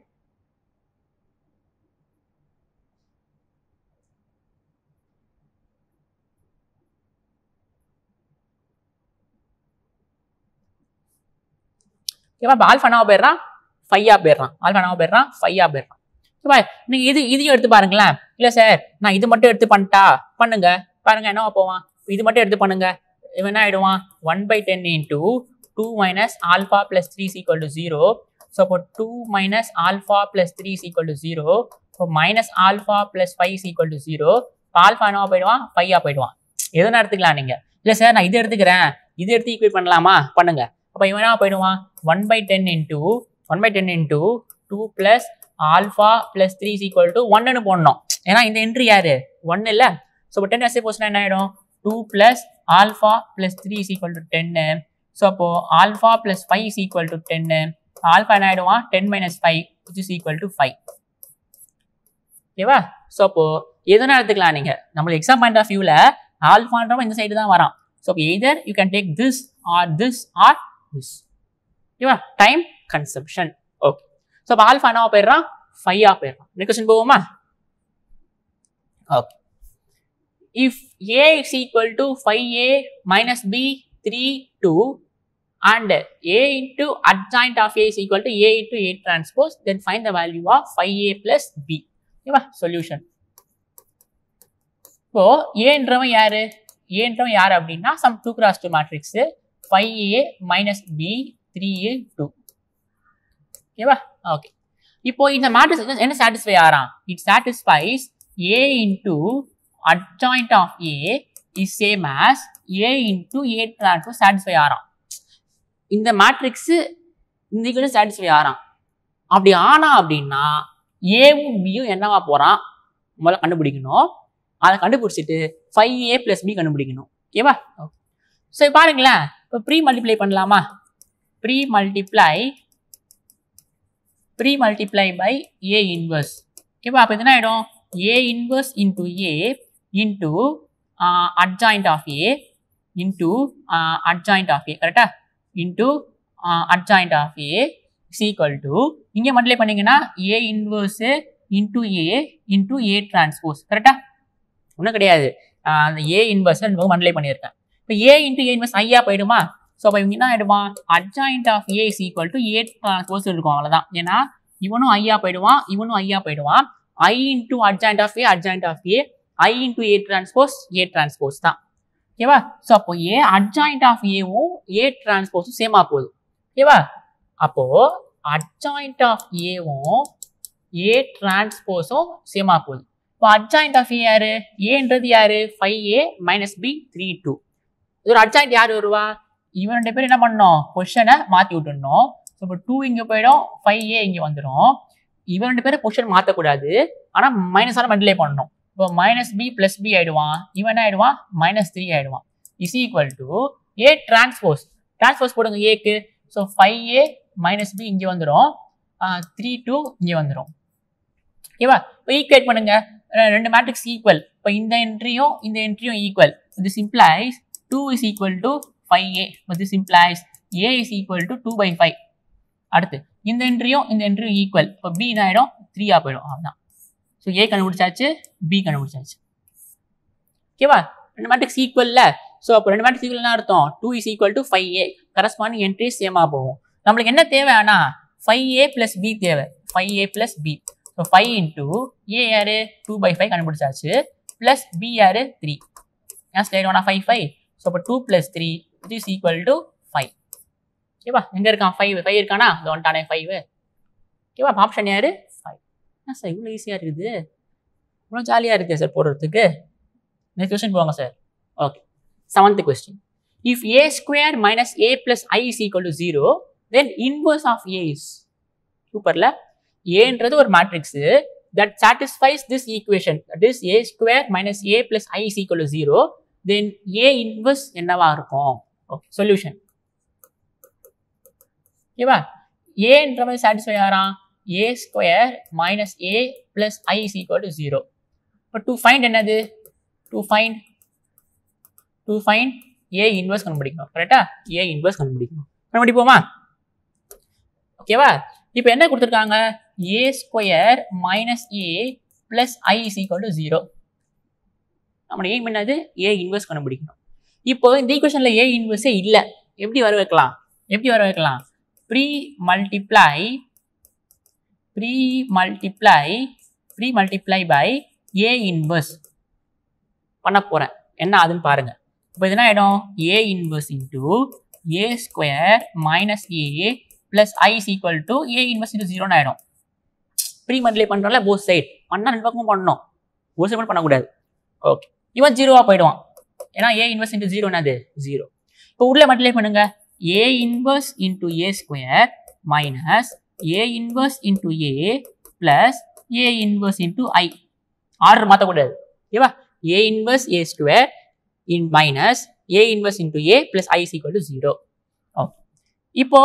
ஓகேவா இப்போ ஆல்ஃபா என்ன போயிடுறான் ஃபைவா போயிடுறான் ஆல்ஃபா என்ன போயிடுறான் ஃபையாக போயிடுறான் நீங்கள் இது இதையும் எடுத்து பாருங்களேன் இல்லை சார் நான் இது மட்டும் எடுத்து பண்ணிட்டா பண்ணுங்க பாருங்க என்ன போவான் இது மட்டும் எடுத்து பண்ணுங்க இவன் என்ன ஆகிடுவான் one by ten into two minus alpha plus three is equal to zero so அப்போ two minus alpha plus three is equal to zero இப்போ minus alpha plus five is equal to zero alpha என்னவா போயிடுவான் ஃபைவா போயிடுவான் எதுனா எடுத்துக்கலாம் நீங்கள் இல்லை சார் நான் இது எடுத்துக்கிறேன் இது எடுத்து ஈக்குவேட் பண்ணலாமா பண்ணுங்க அப்போ இவனா போயிடுவான் one by ten into one by ten into two plus alpha plus three equal to ஒன்னு போடணும் ஏன்னா இந்த என்ட்ரி யாரு ஒன்னு இல்ல ஸோ டென் எஸ்ஏ போஸ்ட்னா என்ன ஆயிடும் two plus alpha plus three is equal to ten so அப்போ alpha plus five is equal to ten alpha என்ன ஆயிடுவா ten minus five which is equal to five ஓகேவா ஸோ அப்போ எதுனா எடுத்துக்கலாம் நீங்கள் நம்மளுக்கு எக்ஸாம் பாயிண்ட் ஆஃப் வியூல ஆல்ஃபான்றவன் இந்த சைடு தான் வரான் so either you can take this or this or this ஓகேவா டைம் கன்செப்ஷன் ஸோ அப்போ ஆல்ஃபா என்னவா போயிடுறான் ஃபையா போயிடுறான் நெக்ஸ்ட் போவோமா okay if A is equal to five A minus B three two and A into adjoint of A is equal to A into A then find the the value of A plus B ஓகேவா solution இப்போ ஏன்றவன் யார் ஏன்றவன் யார் அப்படின்னா some two cross two matrix five A minus B three A two ஓகேவா okay இப்போ இந்த மேட்ரிக்ஸ் வந்து என்ன சாட்டிஸ்ஃபை ஆகிறான் it satisfies A into adjoint of A is same as A into A transfer satisfy ஆகிறான் இந்த மேட்ரிக்ஸு இந்த equation satisfy ஆறான் அப்படி ஆனா அப்படின்னா ஏவும் பியும் என்னவா போகிறான் முதல்ல கண்டுபிடிக்கணும் அதை கண்டுபிடிச்சிட்டு ஃபைவ் ஏ ப்ளஸ் பி கண்டுபிடிக்கணும் ஓகேவா ஓகே ஸோ பாருங்களேன் இப்போ ப்ரீ மல்டிப்ளை பண்ணலாமா premultiply premultiply by A inverse ஓகேவா அப்போ எதுனா ஆகிடும் A inverse into A into adjoint of A into adjoint of A கரெக்டா into adjoint of A is to இங்கே மல்டிப்ளை பண்ணிங்கன்னா A inverse into A into A transpose கரெக்டா ஒன்றும் கிடையாது அந்த ஏ இன்வர்ஸ் நம்ம மல்டிப்ளை பண்ணியிருக்கேன் இப்போ ஏ இன்ட்டு ஏ இன்வர்ஸ் ஐயா போயிடுமா ஸோ அப்போ இவங்க என்ன ஆகிடுவான் adjoint of A is equal to A transpose இருக்கும் அவ்வளோதான் ஏன்னா இவனும் ஐயா போயிடுவான் இவனும் ஐயா போயிடுவான் I into adjoint of A adjoint of A I into A transpose A transpose தான் ஓகேவா ஸோ அப்போ ஏ அட்ஜாயிண்ட் ஆஃப் ஏவும் ஏ டிரான்ஸ்போஸும் சேமாக போகுது ஓகேவா அப்போது அட்ஜாயிண்ட் ஆஃப் ஏவும் ஏ டிரான்ஸ்போஸும் சேமாக போகுது இப்போ அட்ஜாயிண்ட் ஆஃப் ஏ யாரு ஏன்றது யாரு five A minus B three two இது ஒரு அட்ஜாயின்ட் யார் வருவா இவன் ரெண்டு பேரும் என்ன பண்ணோம் கொஷனை மாற்றி விட்டுடணும் ஸோ இப்போ டூ இங்கே போயிடும் ஃபைவ் ஏ இங்கே வந்துடும் இவன் ரெண்டு பேரும் பொசிஷன் மாற்றக்கூடாது ஆனால் மைனஸான மண்டலே பண்ணணும் இப்போ மைனஸ் பி ப்ளஸ் பி ஆகிடுவான் இவன் என்ன ஆகிடுவான் மைனஸ் த்ரீ ஆகிடுவான் is equal to A transpose transpose போடுங்க ஏக்கு so five A minus B இங்கே வந்துடும் த்ரீ டூ இங்கே வந்துடும் ஓகேவா இப்போ ஈக்குவேட் பண்ணுங்க ரெண்டு மேட்ரிக்ஸ் ஈக்குவல் இப்போ இந்த என்ட்ரியும் இந்த என்ட்ரியும் ஈக்குவல் இது implies two is equal to five but this implies A is equal to two by five அடுத்து இந்த என்ட்ரியும் இந்த என்ட்ரியும் ஈக்குவல் இப்போ பி என்ன ஆகிடும் ஆ போயிடும் அவ்வளோதான் ஸோ ஏ கண்டுபிடிச்சாச்சு பி கண்டுபிடிச்சாச்சு ஓகேவா ரெண்டு மேட்ரிக்ஸ் ஈக்குவல்ல ஸோ அப்போ ரெண்டு மேட்ரிக்ஸ் ஈக்குவல்னா அர்த்தம் two is equal to five A corresponding entry சேமாக போகும் நம்மளுக்கு என்ன ஆனால் ஃபைவ் ஏ பிளஸ் பி தேவை five A plus B so five into A யாரு டூ பை ஃபைவ் கண்டுபிடிச்சாச்சு பிளஸ் பி யாரு த்ரீ ஏன் ஸ்டேட் ஒன்னா ஃபைவ் ஃபைவ் ஸோ அப்போ two plus three which is equal to five ஓகேவா எங்கே இருக்கான் ஃபைவ் ஃபைவ் இருக்கானா டொன்டானே ஃபைவ் ஓகேவா ஆப்ஷன் யார் ஃபைவ் என்ன சார் இவ்வளோ ஈஸியாக இருக்குது இவ்வளோ ஜாலியாக இருக்குது சார் போடுறதுக்கு நெக்ஸ்ட் கொஸ்டின் போங்க sir okay seventh question if A square minus A plus I is equal to zero then inverse of a is ஏன்றது ஒரு matrix that satisfies this equation that is A square minus A plus I is equal zero then A inverse என்னவா இருக்கும் okay solution ஓகேவா ஏன்ற மாதிரி satisfy ஆகிறான் A square minus A plus I is equal to zero இப்போ two find என்னது to find to find A இன்வெஸ்ட் கண்டுபிடிக்கணும் கரெக்டா ஏ இன்வெஸ்ட் கண்டுபிடிக்கணும் கண்டுபிடிப்போமா ஓகேவா இப்போ என்ன கொடுத்துருக்காங்க A square minus A plus I is equal to zero நம்ம எய்ம் என்னது ஏ இன்வெஸ்ட் கண்டுபிடிக்கணும் இப்போ இந்த ஈக்குவேஷன்ல ஏ இன்வெர்ஸே இல்லை எப்படி வர வைக்கலாம் எப்படி வர வைக்கலாம் premultiply premultiply premultiply by A inverse பண்ண போகிறேன் என்ன அதுன்னு பாருங்கள் இப்போ இது என்ன ஆகிடும் A inverse into A square minus A plus I is equal to A inverse into ஜீரோன்னு ஆகிடும் ப்ரீ மல்டிப்ளை பண்ணுறோம்ல போத் சைட் பண்ணால் ரெண்டு பக்கமும் பண்ணணும் ஒரு சைட் மட்டும் பண்ணக்கூடாது ஓகே இவன் ஜீரோவாக போயிடுவான் ஏன்னா ஏ இன்வெர்ஸ் இன்ட்டு ஜீரோ என்னது ஜீரோ இப்போ உள்ள மட்டும் பண்ணுங்க A inverse into A square minus A inverse into A plus A inverse into I order மாற்றக்கூடாது ஓகேவா A inverse A square in minus A inverse into A plus I is equal to zero இப்போ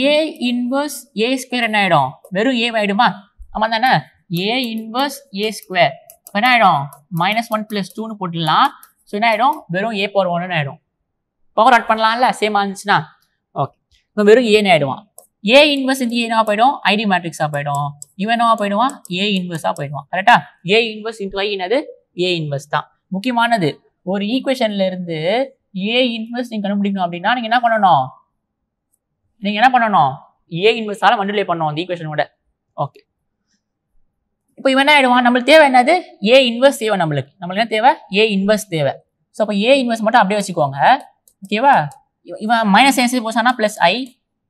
A inverse A square என்ன ஆகிடும் வெறும் ஏ ஆகிடுமா ஆமாம் தானே ஏ inverse A square என்ன ஆகிடும் மைனஸ் ஒன் பிளஸ் டூன்னு போட்டுடலாம் ஸோ என்ன ஆகிடும் வெறும் ஏ பவர் ஒன்னு ஆகிடும் பவர் ஆட் பண்ணலாம்ல சேம் ஆனிச்சுன்னா ஓகே இப்போ வெறும் ஏன்னு ஆகிடுவான் ஏ இன்வெர்ஸ் இந்த ஏனா e போயிடும் ஐடி மேட்ரிக்ஸாக போயிடும் இவன் என்னவா போயிடுவான் ஏ இன்வெர்ஸாக போயிடுவான் கரெக்டா ஏ இன்வெர்ஸ் இன்டூ ஐ என்னது ஏ இன்வெர்ஸ் தான் முக்கியமானது ஒரு ஈக்குவேஷன்ல இருந்து ஏ இன்வெர்ஸ் நீங்கள் கண்டுபிடிக்கணும் அப்படின்னா நீங்கள் என்ன பண்ணணும் நீங்கள் என்ன பண்ணணும் ஏ இன்வெர்ஸால் மண்டிலே பண்ணணும் அந்த ஈக்குவேஷனோட ஓகே இப்போ இவன் ஆகிடுவான் நம்மளுக்கு தேவை என்னது ஏ இன்வெஸ்ட் தேவை நம்மளுக்கு நம்மளுக்கு என்ன தேவை ஏ இன்வெஸ்ட் தேவை ஸோ அப்போ ஏ இன்வெஸ்ட் மட்டும் அப்படியே வச்சுக்கோங்க ஓகேவா இவன் மைனஸ் ஏன் சேர்த்து போச்சானா ப்ளஸ் ஐ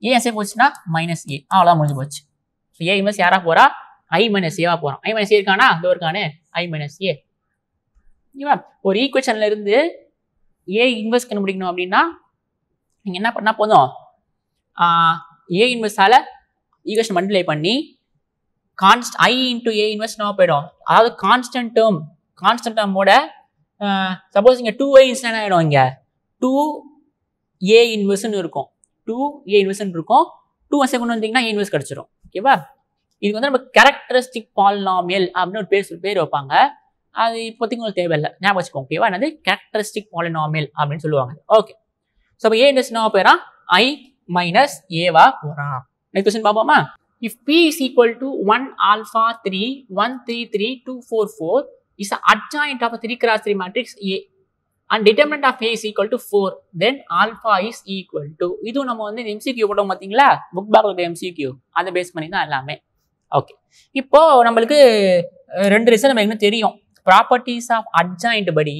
ஏ சேர்த்து போச்சுன்னா மைனஸ் ஏ அவ்வளோ முடிஞ்சு போச்சு ஸோ ஏ இன்வெஸ்ட் யாராக போகிறா ஐ மைனஸ் ஏவா போகிறான் ஐ மைனஸ் ஏ இருக்கானா அங்கே இருக்கானே ஐ மைனஸ் ஏ ஓகேவா ஒரு ஈக்குவேஷன்ல இருந்து ஏ இன்வெஸ்ட் கண்டுபிடிக்கணும் அப்படின்னா நீங்கள் என்ன பண்ணால் போதும் ஏ இன்வெஸ்டால் ஈக்குவேஷன் மல்டிப்ளை பண்ணி கான்ஸ்ட் ஐ இன்டூ ஏ இன்வெஸ்ட்னாக போயிடும் அதாவது கான்ஸ்டன்ட் டேர்ம் கான்ஸ்டன்ட் டேர்மோட சப்போஸ் இங்கே டூ ஏ இன்ஸ்டன் ஆகிடும் இங்கே டூ ஏ இன்வெஸ்ட்னு இருக்கும் டூ ஏ இன்வெஸ்ட்னு இருக்கும் டூ வருஷம் கொண்டு வந்தீங்கன்னா ஏ இன்வெஸ்ட் கிடச்சிரும் ஓகேவா இதுக்கு வந்து நம்ம கேரக்டரிஸ்டிக் பாலினாமியல் அப்படின்னு ஒரு பேர் பேர் வைப்பாங்க அது இப்போதைக்கு உங்களுக்கு தேவையில்லை ஞாபகம் வச்சுக்கோங்க ஓகேவா என்னது கேரக்டரிஸ்டிக் பாலினாமியல் அப்படின்னு சொல்லுவாங்க ஓகே ஸோ இப்போ ஏ இன்வெஸ்ட் என்ன போயிடறான் ஐ மைனஸ் ஏவா போகிறான் நெக்ஸ்ட் கொஸ்டின் பார்ப்போமா if P is equal to 1 alpha 3, 1, 3, 3, 2, 4, 4 is an adjoint of a 3 cross 3 matrix A and determinant of A is equal to 4, then alpha is equal to. இது நம்ம வந்து MCQ போட்டோம் பார்த்தீங்களா book பேக்கில் இருக்கிற MCQ அதை base பண்ணி தான் எல்லாமே ஓகே இப்போ நம்மளுக்கு ரெண்டு ரிசல்ட் நம்ம என்ன தெரியும் ப்ராப்பர்ட்டிஸ் ஆஃப் அட்ஜாயிண்ட் படி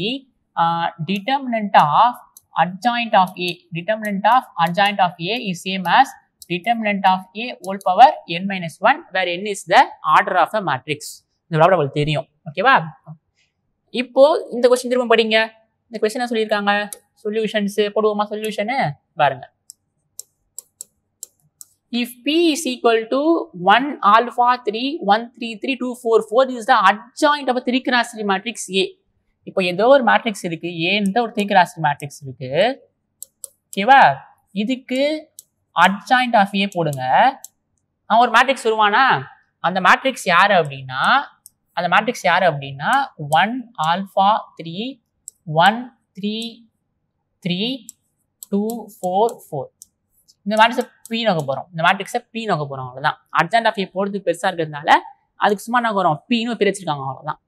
determinant of adjoint of A determinant of adjoint of A is same as determinant of A whole power n minus 1 where n is the order of the matrix. இந்த விளாட உங்களுக்கு தெரியும் ஓகேவா இப்போ இந்த question திரும்ப படிங்க இந்த கொஸ்டின் என்ன சொல்லியிருக்காங்க சொல்யூஷன்ஸ் போடுவோமா சொல்யூஷனு பாருங்க if P is equal to 1 alpha 3, 1, 3, 3, 2, 4, 4, this is the adjoint of a 3 cross 3 matrix A. இப்போ ஏதோ ஒரு மேட்ரிக்ஸ் இருக்கு ஏன்ற ஒரு த்ரீ கிராஸ் மேட்ரிக்ஸ் இருக்கு ஓகேவா இதுக்கு அட்ஜாயிண்ட் ஆஃப் ஏ போடுங்க அவன் ஒரு மேட்ரிக்ஸ் வருவானா அந்த மேட்ரிக்ஸ் யார் அப்படின்னா அந்த மேட்ரிக்ஸ் யார் அப்படின்னா one alpha three one three three two four four இந்த மேட்ரிக்ஸை பி நோக்க போகிறோம் இந்த மேட்ரிக்ஸை பி நோக்க போகிறோம் அவ்வளோதான் அர்ஜென்ட் ஆஃப் ஏ போடுறதுக்கு பெருசாக இருக்கிறதுனால அதுக்கு சும்மா நோக்க வரோம் பின்னு பிரிச்சிருக்காங்க அவ்வளோதான்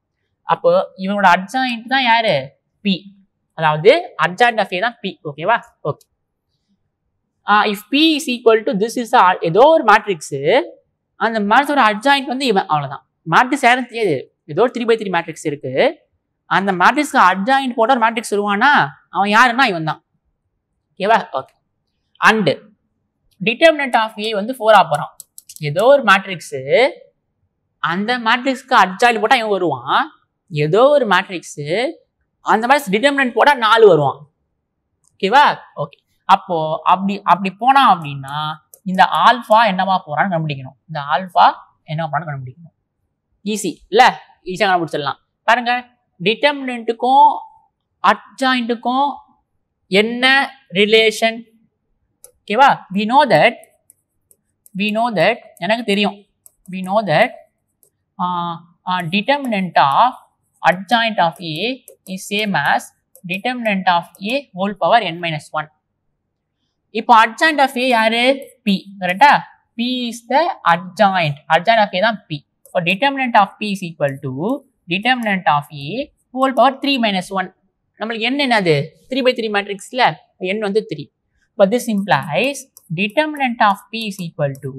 அப்போ இவனோட அட்ஜாயிண்ட் தான் யார் பி அதாவது அட்ஜாயிண்ட் ஆஃப் ஏ தான் பி ஓகேவா okay if B is equal to this is ஏதோ ஒரு மேட்ரிக்ஸு அந்த மேட்ரிக்ஸோட அட்ஜாயிண்ட் வந்து இவன் அவ்வளோதான் மேட்ரிக்ஸ் யாரும் தெரியாது ஏதோ ஒரு த்ரீ பை த்ரீ மேட்ரிக்ஸ் இருக்குது அந்த மேட்ரிக்ஸ்க்கு அட்ஜாயிண்ட் போட்டால் ஒரு மேட்ரிக்ஸ் வருவானா அவன் யாருன்னா இவன் தான் ஓகேவா okay and determinant of A வந்து ஃபோராக போகிறான் ஏதோ ஒரு மேட்ரிக்ஸு அந்த மேட்ரிக்ஸ்க்கு அட்ஜாயின் போட்டால் இவன் வருவான் ஏதோ ஒரு மேட்ரிக்ஸு அந்த மாதிரி டிட்டர்மினன்ட் போட்டால் நாலு வருவான் ஓகேவா ஓகே அப்போ அப்படி அப்படி போனா அப்படின்னா இந்த ஆல்ஃபா என்னவா போறான்னு கண்டுபிடிக்கணும் இந்த ஆல்ஃபா என்ன போறான்னு கண்டுபிடிக்கணும் ஈஸி இல்ல ஈஸியாக கண்டுபிடிச்சிடலாம் பாருங்க டிட்டர்மினுக்கும் அட்ஜாயிண்ட்டுக்கும் என்ன ரிலேஷன் ஓகேவா we know that we know that எனக்கு தெரியும் we know that determinant of adjoint of A is same as determinant of A whole power n minus one இப்போ அட்ஜாயிண்ட் ஆஃப் ஏ யாரு பி கரெக்டா B is the adjoint adjoint of A தான் B இப்போ determinant of B is equal to determinant of A whole power three minus one நம்மளுக்கு என்ன என்னது three by three மேட்ரிக்ஸில் என் வந்து த்ரீ இப்போ this implies determinant of B is equal to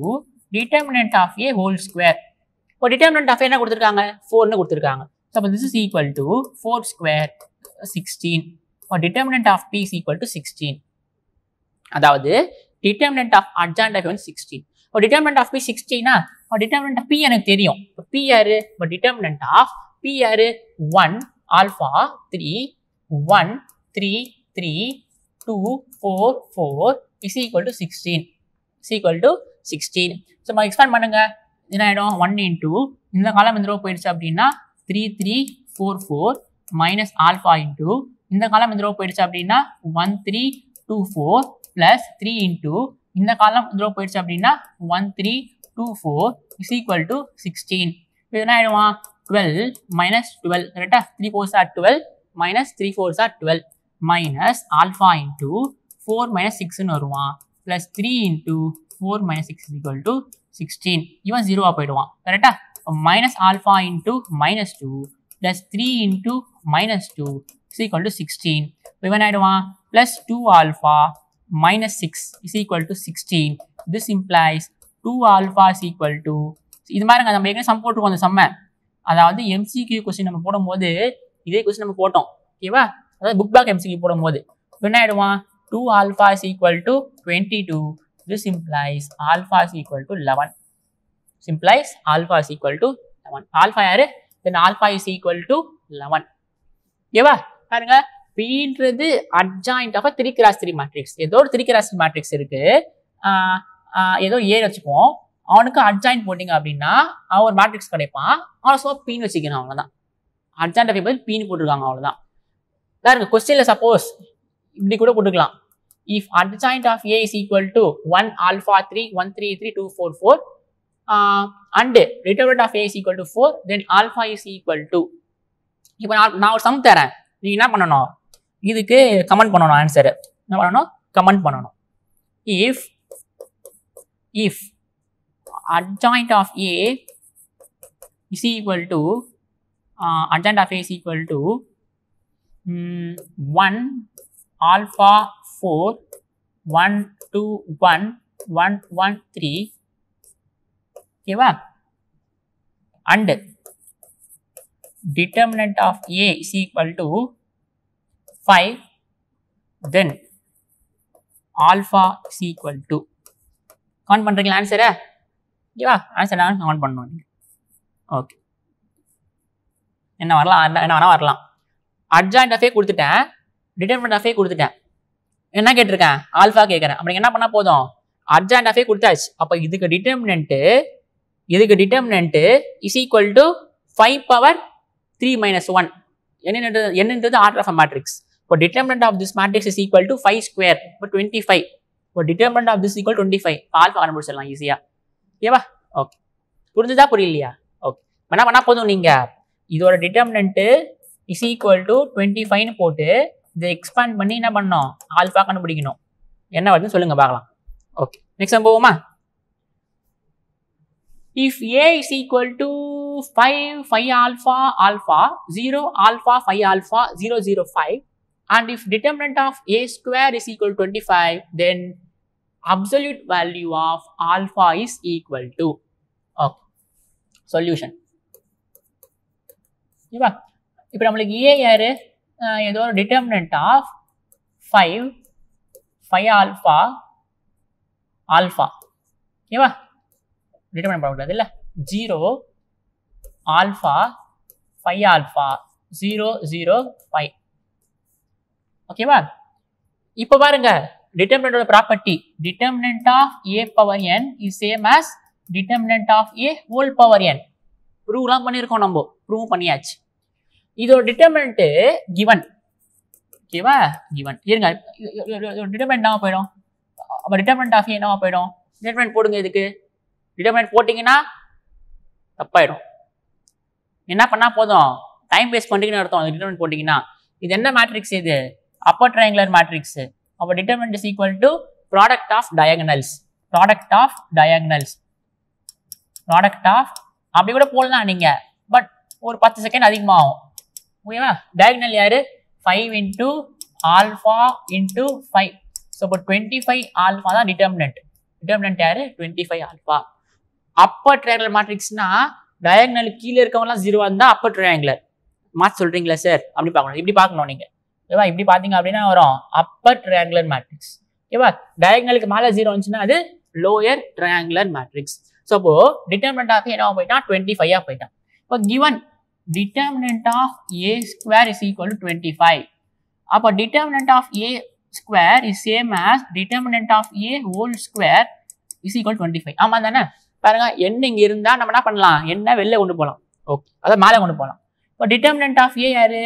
determinant of A whole square இப்போ determinant of என்ன கொடுத்துருக்காங்க ஃபோர்னு கொடுத்துருக்காங்க ஸோ அப்போ this is equal to four square sixteen இப்போ determinant of B is equal to sixteen அதாவது determinant of adjoint of வந்து sixteen ஒரு டிட்டர்மினன்ட் ஆஃப் பி சிக்ஸ்டீனா இப்போ டிட்டர்மினன்ட் ஆஃப் பி எனக்கு தெரியும் இப்போ பி யாரு ஒரு டிட்டர்மினன்ட் ஆஃப் பி யாரு one alpha three one three three two four four is equal to sixteen is equal to sixteen so நம்ம எக்ஸ்பேண்ட் பண்ணுங்க என்ன ஆகிடும் ஒன் இன் டூ இந்த காலம் எந்த ரூபா போயிடுச்சு அப்படின்னா three three four four minus alpha into இந்த காலம் எந்த ரூபா போயிடுச்சு அப்படின்னா one three two four plus three into இந்த காலம் இதுல போயிடுச்சு அப்படின்னா one three two four is equal to sixteen இப்போ என்ன ஆயிடுவான் டுவெல் மைனஸ் டுவெல் கரெக்டாக three fours are twelve minus three fours are twelve minus alpha into four minus சிக்ஸ்னு வருவான் plus three into four minus six equal to sixteen இவன் ஜீரோவாக போயிடுவான் கரெக்டா minus alpha into minus two plus three into minus two is equal to sixteen இவன் ஆயிடுவான் plus two alpha minus 6 is equal to 16. This implies 2 alpha is equal to இது மாதிரிங்க நம்ம ஏற்கனவே சம் போட்டிருக்கோம் அந்த செம்மை அதாவது எம்சிக்யூ கொஸ்டின் நம்ம போடும்போது இதே கொஸ்டின் நம்ம போட்டோம் ஓகேவா அதாவது புக் பேக் எம்சிக்யூ போடும்போது என்ன ஆயிடுவான் two alpha is equal to twenty two this implies alpha is equal to eleven implies alpha is equal to eleven alpha யாரு then alpha is equal to eleven ஓகேவா பாருங்க பீன்றது adjoint of three cross three matrix ஏதோ ஒரு three cross matrix இருக்கு ஏதோ ஏ வச்சுக்குவோம் அவனுக்கு அட்ஜாயின் போட்டிங்க அப்படின்னா அவன் ஒரு மேட்ரிக்ஸ் கிடைப்பான் அவனை சோ பீன் வச்சுக்கணும் அவ்வளோதான் அட்ஜாயின் ஆஃப் பதில் பீன் போட்டிருக்காங்க அவ்வளோதான் பாருங்க கொஸ்டினில் சப்போஸ் இப்படி கூட போட்டுக்கலாம் if adjoint of A is equal to one alpha three one three three two four four and determinant of A is equal to four then alpha is equal to இப்போ நான் நான் ஒரு சம் தரேன் நீங்கள் என்ன பண்ணணும் இதுக்கு கமெண்ட் பண்ணணும் ஆன்சரு என்ன பண்ணணும் கமெண்ட் பண்ணணும் if if adjoint of A is equal to adjoint of A is equal to one alpha four one two one one one three ஓகேவா and determinant of A is equal to 5 then alpha is equal to count பண்ணுறீங்களா ஆன்சரை ஓகேவா answer நான் count பண்ணணும் நீங்கள் okay என்ன வரலாம் என்ன வேணால் வரலாம் அட்ஜாயிண்ட் ஆஃபே கொடுத்துட்டேன் டிட்டர்மெண்ட் ஆஃபே கொடுத்துட்டேன் என்ன கேட்டிருக்கேன் ஆல்ஃபா கேட்குறேன் அப்படி என்ன பண்ணால் போதும் அட்ஜாயிண்ட் ஆஃபே கொடுத்தாச்சு அப்போ இதுக்கு டிட்டர்மினன்ட்டு இதுக்கு determinant is equal to five power three minus one என்னன்றது என்னன்றது ஆர்டர் ஆஃப் மேட்ரிக்ஸ் இப்போ determinant of this matrix is equal to five square இப்போ டுவெண்ட்டி ஃபைவ் இப்போ determinant of this equal twenty five alpha கண்டுபிடிச்சிடலாம் ஈஸியாக ஓகேவா okay புரிஞ்சுதா புரியலையா ஓகே வேணா வேணா போதும் நீங்கள் இதோட determinant is equal to twenty ஃபைவ்னு போட்டு இதை எக்ஸ்பேண்ட் பண்ணி என்ன பண்ணோம் ஆல்ஃபா கண்டுபிடிக்கணும் என்ன வருதுன்னு சொல்லுங்கள் பார்க்கலாம் ஓகே நெக்ஸ்ட் நம்ம போவோமா if a is equal to 5 5 alpha alpha 0 alpha 5 alpha 0 0 5 And if determinant of a square is equal to 25, then absolute value of alpha is equal to okay. solution. ஓகேவா இப்போ நம்மளுக்கு ஏ யார் ஏதோ ஒரு determinant of five five alpha alpha ஓகேவா determinant பண்ணக்கூடாது இல்லை zero alpha five alpha zero zero five ஓகேவா இப்போ பாருங்க டிட்டர்மினோட property determinant of A power n is same as determinant of A whole power n ப்ரூவ்லாம் பண்ணியிருக்கோம் நம்ம ப்ரூவ் பண்ணியாச்சு இதோட டிட்டர்மினன்ட்டு கிவன் ஓகேவா கிவன் இருங்க டிட்டர்மினன்ட் என்னவா போயிடும் அப்போ டிட்டர்மினன்ட் ஆஃப் என்னவா போயிடும் டிட்டர்மினன்ட் போடுங்க இதுக்கு டிட்டர்மினன்ட் போட்டிங்கன்னா தப்பாயிடும் என்ன பண்ணால் போதும் டைம் வேஸ்ட் பண்ணுறீங்கன்னு அர்த்தம் டிட்டர்மினன்ட் போட்டிங்கன்னா இது என்ன மேட்ரிக்ஸ் இது upper triangular matrix அப்போ determinant is equal to product of diagonals product of diagonals product of அப்படி கூட போடலாம் நீங்கள் பட் ஒரு பத்து செகண்ட் அதிகமாகும் ஓகேவா டயக்னல் யார் five into alpha into five so இப்போ டுவெண்ட்டி ஃபைவ் ஆல்ஃபா தான் டிட்டர்மினன்ட் டிட்டர்மினன்ட் யார் twenty five alpha upper triangular மேட்ரிக்ஸ்னா டயக்னல் கீழே இருக்கவங்கலாம் ஜீரோவாக இருந்தால் அப்பர் ட்ரையாங்குலர் மாற்றி சொல்கிறீங்களா சார் அப்படி பார்க்கணும் இப்படி பார்க்கணும் நீங்கள் ஓகேவா இப்படி பார்த்தீங்க அப்படின்னா வரும் அப்பர் ட்ரையாங்குலர் மேட்ரிக்ஸ் ஓகேவா டயங்கலுக்கு மேலே ஜீரோ வந்துச்சுன்னா அது லோயர் ட்ரையாங்குலர் மேட்ரிக்ஸ் ஸோ அப்போ டிட்டர்மினன்ட் ஆஃப் என்ன போயிட்டா டுவெண்ட்டி ஃபைவ் போயிட்டான் இப்போ given determinant of A square is equal to twenty five அப்போ determinant of A square is same as determinant of A whole square is equal twenty five ஆமாம் தானே பாருங்க என்ன இங்கே இருந்தால் நம்ம என்ன பண்ணலாம் என்ன வெளில கொண்டு போகலாம் ஓகே அதை மேலே கொண்டு போகலாம் இப்போ டிட்டர்மினன்ட் ஆஃப் ஏ யாரு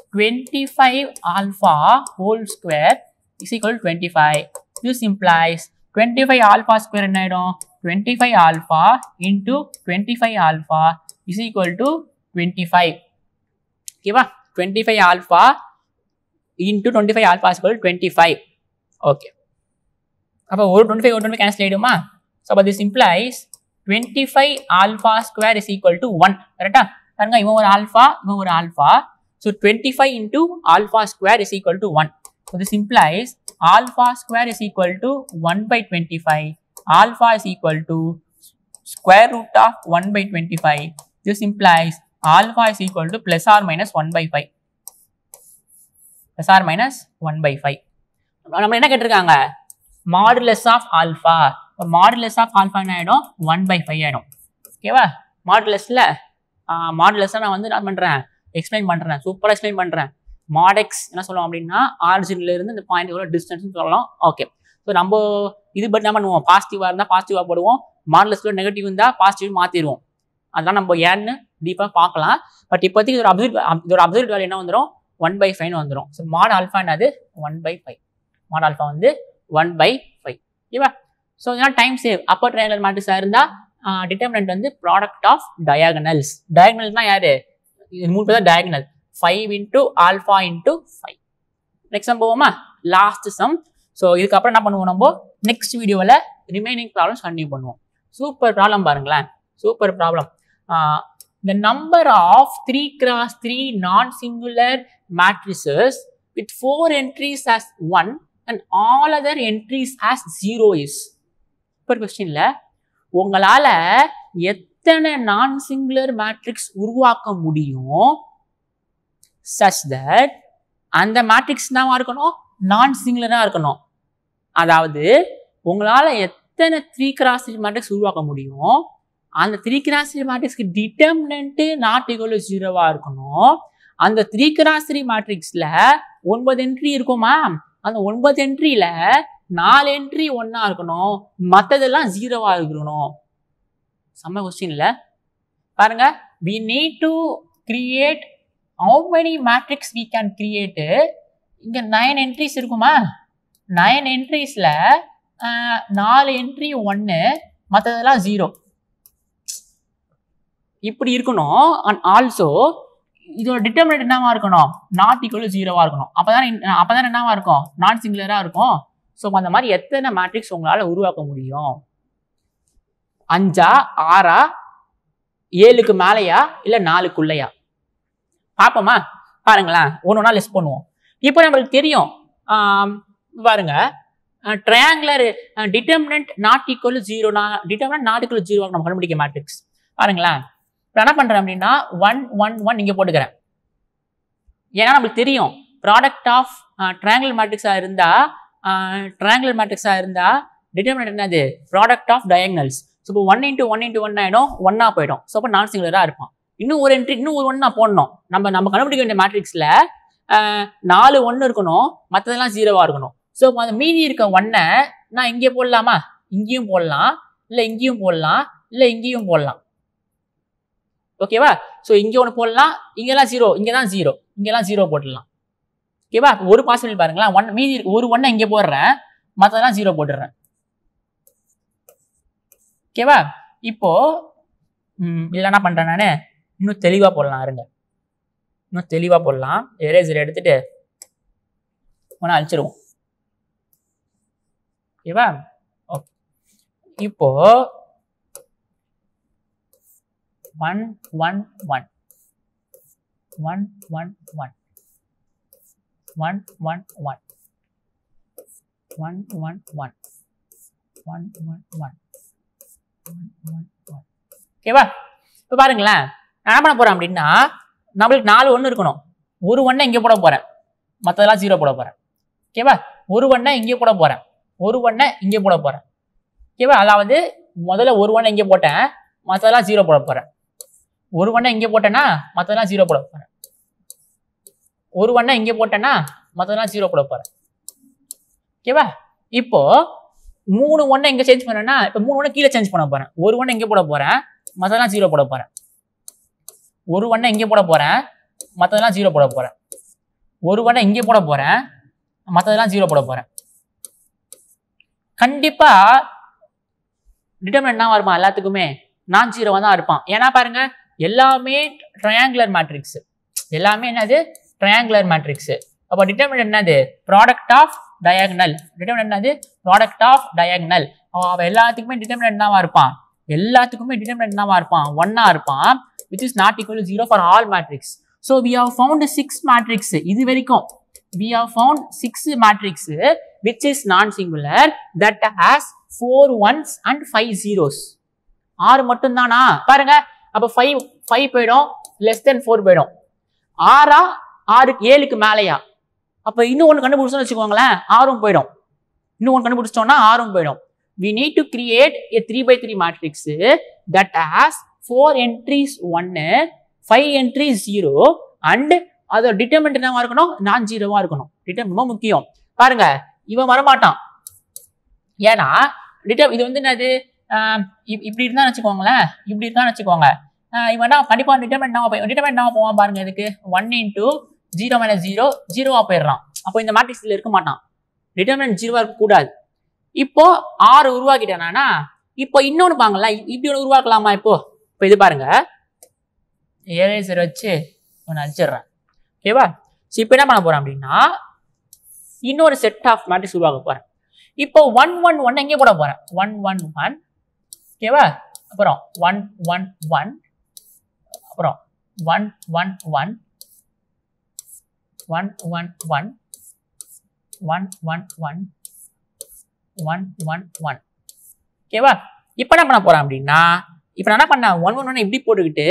25 alpha whole square is equal to 25. This implies 25 alpha square and I know 25 alpha into 25 alpha is equal to 25. Okay, 25 alpha into 25 alpha is equal to 25. Okay அப்போ ஒரு 25 ஒரு 25 cancel ஆயிடுமா so அப்போ this implies 25 alpha square is equal to 1 கரெக்டா பாருங்க இவன் ஒரு alpha இவன் ஒரு alpha So 25 into alpha square is equal to 1. So this implies alpha square is equal to 1 by 25. Alpha is equal to square root of 1 by 25. This implies alpha is equal to plus or minus 1 by 5. Plus or minus 1 by 5. நம்ம என்ன கேட்டிருக்காங்க modulus of alpha இப்போ modulus of alpha என்ன ஆகிடும் one by five ஆகிடும் ஓகேவா மாடுலஸில் மாடுலஸாக நான் வந்து நான் பண்ணுறேன் எக்ஸ்பிளைன் பண்ணுறேன் சூப்பராக எக்ஸ்பிளைன் பண்ணுறேன் மாடெக்ஸ் என்ன சொல்லுவோம் அப்படின்னா ஆரிஜின்லேருந்து இந்த பாயிண்ட் எவ்வளோ டிஸ்டன்ஸ்னு சொல்லலாம் ஓகே ஸோ நம்ம இது பட் நம்ம பண்ணுவோம் பாசிட்டிவாக இருந்தால் பாசிட்டிவாக போடுவோம் மாடலஸ்ல நெகட்டிவ் இருந்தால் பாசிட்டிவ் மாற்றிடுவோம் அதெல்லாம் நம்ம ஏன்னு டீப்பாக பார்க்கலாம் பட் இப்போதைக்கு இதோட அப்சர்ட் இதோட அப்சர்வ் வேலை என்ன வந்துடும் ஒன் பை ஃபைவ்னு வந்துடும் ஸோ மாட் ஆல்ஃபான் என்னது one by five mod alpha வந்து ஒன் பை ஃபைவ் ஓகேவா ஸோ இதெல்லாம் டைம் சேவ் அப்பர் ட்ரையாங்கல் மேட்ரிக்ஸாக இருந்தால் டிட்டர்மினன்ட் வந்து ப்ராடக்ட் ஆஃப் டயாகனல்ஸ் டயாகனல்ஸ்னால் யார் இது மூணு தான் diagonal five into alpha into five next நம்ம போவோமா லாஸ்ட் சம் ஸோ இதுக்கப்புறம் என்ன பண்ணுவோம் நம்ம நெக்ஸ்ட் வீடியோவில் ரிமைனிங் ப்ராப்ளம்ஸ் கண்டினியூ பண்ணுவோம் சூப்பர் ப்ராப்ளம் பாருங்களேன் super problem the number of three cross three non singular matrices with four entries as one and all other entries as zero is இப்போ கொஸ்டின்ல உங்களால் எத் எத்தனை நான் சிங்குலர் மேட்ரிக்ஸ் உருவாக்க முடியும் சச் தட் அந்த மேட்ரிக்ஸ் தான் இருக்கணும் நான் சிங்குலராக இருக்கணும் அதாவது உங்களால் எத்தனை த்ரீ கிராஸ் த்ரீ மேட்ரிக்ஸ் உருவாக்க முடியும் அந்த த்ரீ கிராஸ் த்ரீ மேட்ரிக்ஸ்க்கு டிட்டர்மினன்ட்டு நாட் ஜீரோவாக இருக்கணும் அந்த த்ரீ கிராஸ் த்ரீ மேட்ரிக்ஸில் ஒன்பது என்ட்ரி இருக்குமா அந்த ஒன்பது என்ட்ரியில் நாலு என்ட்ரி ஒன்றா இருக்கணும் மற்றதெல்லாம் ஜீரோவாக இருக்கணும் செம்ம கொஸ்டின் இல்லை பாருங்க we need to create how many matrix we can create இங்கே நைன் என்ட்ரிஸ் இருக்குமா நைன் என்ட்ரிஸில் நாலு என்ட்ரி ஒன்று மற்றதெல்லாம் ஜீரோ இப்படி இருக்கணும் அண்ட் ஆல்சோ இதோட டிட்டர்மினட் என்னவா இருக்கணும் நாட் இக்குவல் ஜீரோவாக இருக்கணும் அப்போ தான் அப்போ தான் என்னவா இருக்கும் நான் சிங்குலராக இருக்கும் ஸோ அந்த மாதிரி எத்தனை மேட்ரிக்ஸ் உங்களால் உருவாக்க முடியும் அஞ்சா ஆறா ஏழுக்கு மேலையா இல்லை நாலுக்குள்ளையா பார்ப்போமா பாருங்களேன் ஒன்று ஒன்றா லெஸ் பண்ணுவோம் இப்போ நம்மளுக்கு தெரியும் பாருங்க triangular determinant not equal zero determinant not equal zero நம்ம கண்டுபிடிக்க மேட்ரிக்ஸ் பாருங்களேன் இப்போ என்ன பண்ணுறேன் அப்படின்னா ஒன் ஒன் ஒன் இங்கே போட்டுக்கிறேன் ஏன்னா நம்மளுக்கு தெரியும் ப்ராடக்ட் ஆஃப் ட்ரையாங்குலர் மேட்ரிக்ஸாக இருந்தால் ட்ரையாங்குலர் மேட்ரிக்ஸாக இருந்தால் டிட்டர்மினன்ட் என்னது ப்ராடக்ட் ஆஃப் டயக்னல்ஸ் ஸோ இப்போ one into one into one ஆகிடும் ஒன்னா போயிடும் ஸோ அப்போ நான் சிங்குலராக இருப்பான் இன்னும் ஒரு என்ட்ரி இன்னும் ஒரு ஒன்றா போடணும் நம்ம நம்ம கண்டுபிடிக்க வேண்டிய மேட்ரிக்ஸில் நாலு ஒன்று இருக்கணும் மற்றதெல்லாம் ஜீரோவாக இருக்கணும் ஸோ இப்போ அந்த மீதி இருக்க ஒன்னை நான் இங்கே போடலாமா இங்கேயும் போடலாம் இல்லை இங்கேயும் போடலாம் இல்லை இங்கேயும் போடலாம் ஓகேவா ஸோ இங்கே ஒன்று போடலாம் இங்கெல்லாம் ஜீரோ இங்கே தான் ஜீரோ இங்கெல்லாம் ஜீரோ போட்டுடலாம் ஓகேவா ஒரு பாசிபிள் பாருங்களேன் ஒன் மீதி ஒரு ஒன்றை இங்கே போடுறேன் மற்றதெல்லாம் ஜீரோ போட்டுடுறேன் ஓகேவா இப்போ இல்லை என்ன பண்ணுறேன் நான் இன்னும் தெளிவாக போடலாம் இருங்க இன்னும் தெளிவாக போடலாம் எரேசர் எடுத்துட்டு ஒன்றா அழிச்சிருவோம் ஓகேவா ஓகே இப்போ one one one one one one one one one one one one one one one ஓகேவா இப்போ பாருங்களேன் நான் என்ன பண்ண போகிறேன் அப்படின்னா நம்மளுக்கு நாலு ஒன்று இருக்கணும் ஒரு ஒன்றை இங்கே போட போகிறேன் மற்றதெல்லாம் ஜீரோ போட போகிறேன் ஓகேவா ஒரு ஒன்றை இங்கே போட போகிறேன் ஒரு ஒன்றை இங்கே போட போகிறேன் ஓகேவா அதாவது முதல்ல ஒரு ஒன்றை இங்கே போட்டேன் மற்றதெல்லாம் ஜீரோ போட போகிறேன் ஒரு ஒன்றை இங்கே போட்டேன்னா மற்றதெல்லாம் ஜீரோ போட போகிறேன் ஒரு ஒன்றை இங்கே போட்டேன்னா மற்றதெல்லாம் ஜீரோ போட போகிறேன் ஓகேவா இப்போது மூணு ஒன்றை எங்கே சேஞ்ச் பண்ணேன்னா இப்போ மூணு ஒன்று கீழே சேஞ்ச் பண்ண போகிறேன் ஒரு ஒன்று எங்கே போட போகிறேன் மற்றதெல்லாம் ஜீரோ போட போகிறேன் ஒரு ஒன்றை எங்கே போட போகிறேன் மற்றதெல்லாம் ஜீரோ போட போகிறேன் ஒரு ஒன்றை இங்க போட போகிறேன் மற்றதெல்லாம் ஜீரோ போட போகிறேன் கண்டிப்பாக டிட்டர்மினா வருமா எல்லாத்துக்குமே நான் ஜீரோவாக தான் இருப்பான் ஏன்னா பாருங்க எல்லாமே ட்ரையாங்குலர் மேட்ரிக்ஸு எல்லாமே என்னது ட்ரையாங்குலர் மேட்ரிக்ஸு அப்போ டிட்டர்மின் என்னது ப்ராடக்ட் ஆஃப் டயாக்னல் டிட்டர்மினன்ட் என்னது ப்ராடக்ட் ஆஃப் டயாக்னல் அவன் எல்லாத்துக்குமே டிட்டர்மினன்ட் தான் இருப்பான் எல்லாத்துக்குமே டிட்டர்மினன்ட் தான் இருப்பான் ஒன்னா இருப்பான் which is not equal zero for all matrix so we have found six matrix இது வரைக்கும் we have found six matrix which is non singular that has four ones and five zeros ஆறு மட்டும்தானா பாருங்க அப்போ ஃபைவ் ஃபைவ் போயிடும் less than four போயிடும் ஆறா ஆறு ஏழுக்கு மேலேயா அப்போ இன்னும் ஒன்று கண்டுபிடிச்சோம்னு வச்சுக்கோங்களேன் ஆறும் போயிடும் இன்னும் ஒன்று கண்டுபிடிச்சிட்டோம்னா ஆறும் போயிடும் we need to create a three by three matrix that has four entries ஒன்னு ஃபைவ் என்ட்ரிஸ் ஜீரோ அண்ட் அதோட டிட்டர்மெண்ட் என்னவா இருக்கணும் நான் ஜீரோவா இருக்கணும் டிட்டர்மெண்ட் முக்கியம் பாருங்க இவன் வரமாட்டான் ஏன்னா டிட்டர் இது வந்து என்னது இப்படி இருந்தா வச்சுக்கோங்களேன் இப்படி இருந்தா வச்சுக்கோங்க இவன் கண்டிப்பா டிட்டர்மெண்ட் என்ன டிட்டர்மெண்ட் என்ன போவான் பாருங்க இதுக்கு one into zero minus zero ஜீரோவாக போயிடுறான் அப்போ இந்த மேட்ரிக்ஸில் இருக்க மாட்டான் டிட்டர்மினன்ட் ஜீரோவாக இருக்கக்கூடாது இப்போ ஆறு உருவாக்கிட்டேனா இப்போ இன்னொன்று பாங்களா இப்படி ஒன்று உருவாக்கலாமா இப்போ இப்போ இது பாருங்க சார் வச்சு ஒன்று அழிச்சிடுறேன் ஓகேவா ஸோ இப்போ என்ன பண்ண போகிறேன் அப்படின்னா இன்னொரு செட் ஆஃப் மேட்ரிக்ஸ் உருவாக்க போகிறேன் இப்போ ஒன் ஒன் ஒன் எங்கே போட போகிறேன் ஒன் ஒன் ஒன் ஓகேவா அப்புறம் ஒன் ஒன் ஒன் அப்புறம் one one one one one one one one one one one one ஓகேவா இப்போ என்ன பண்ண போகிறேன் அப்படின்னா இப்போ நான் என்ன பண்ணேன் ஒன் ஒன் ஒன்று இப்படி போட்டுக்கிட்டு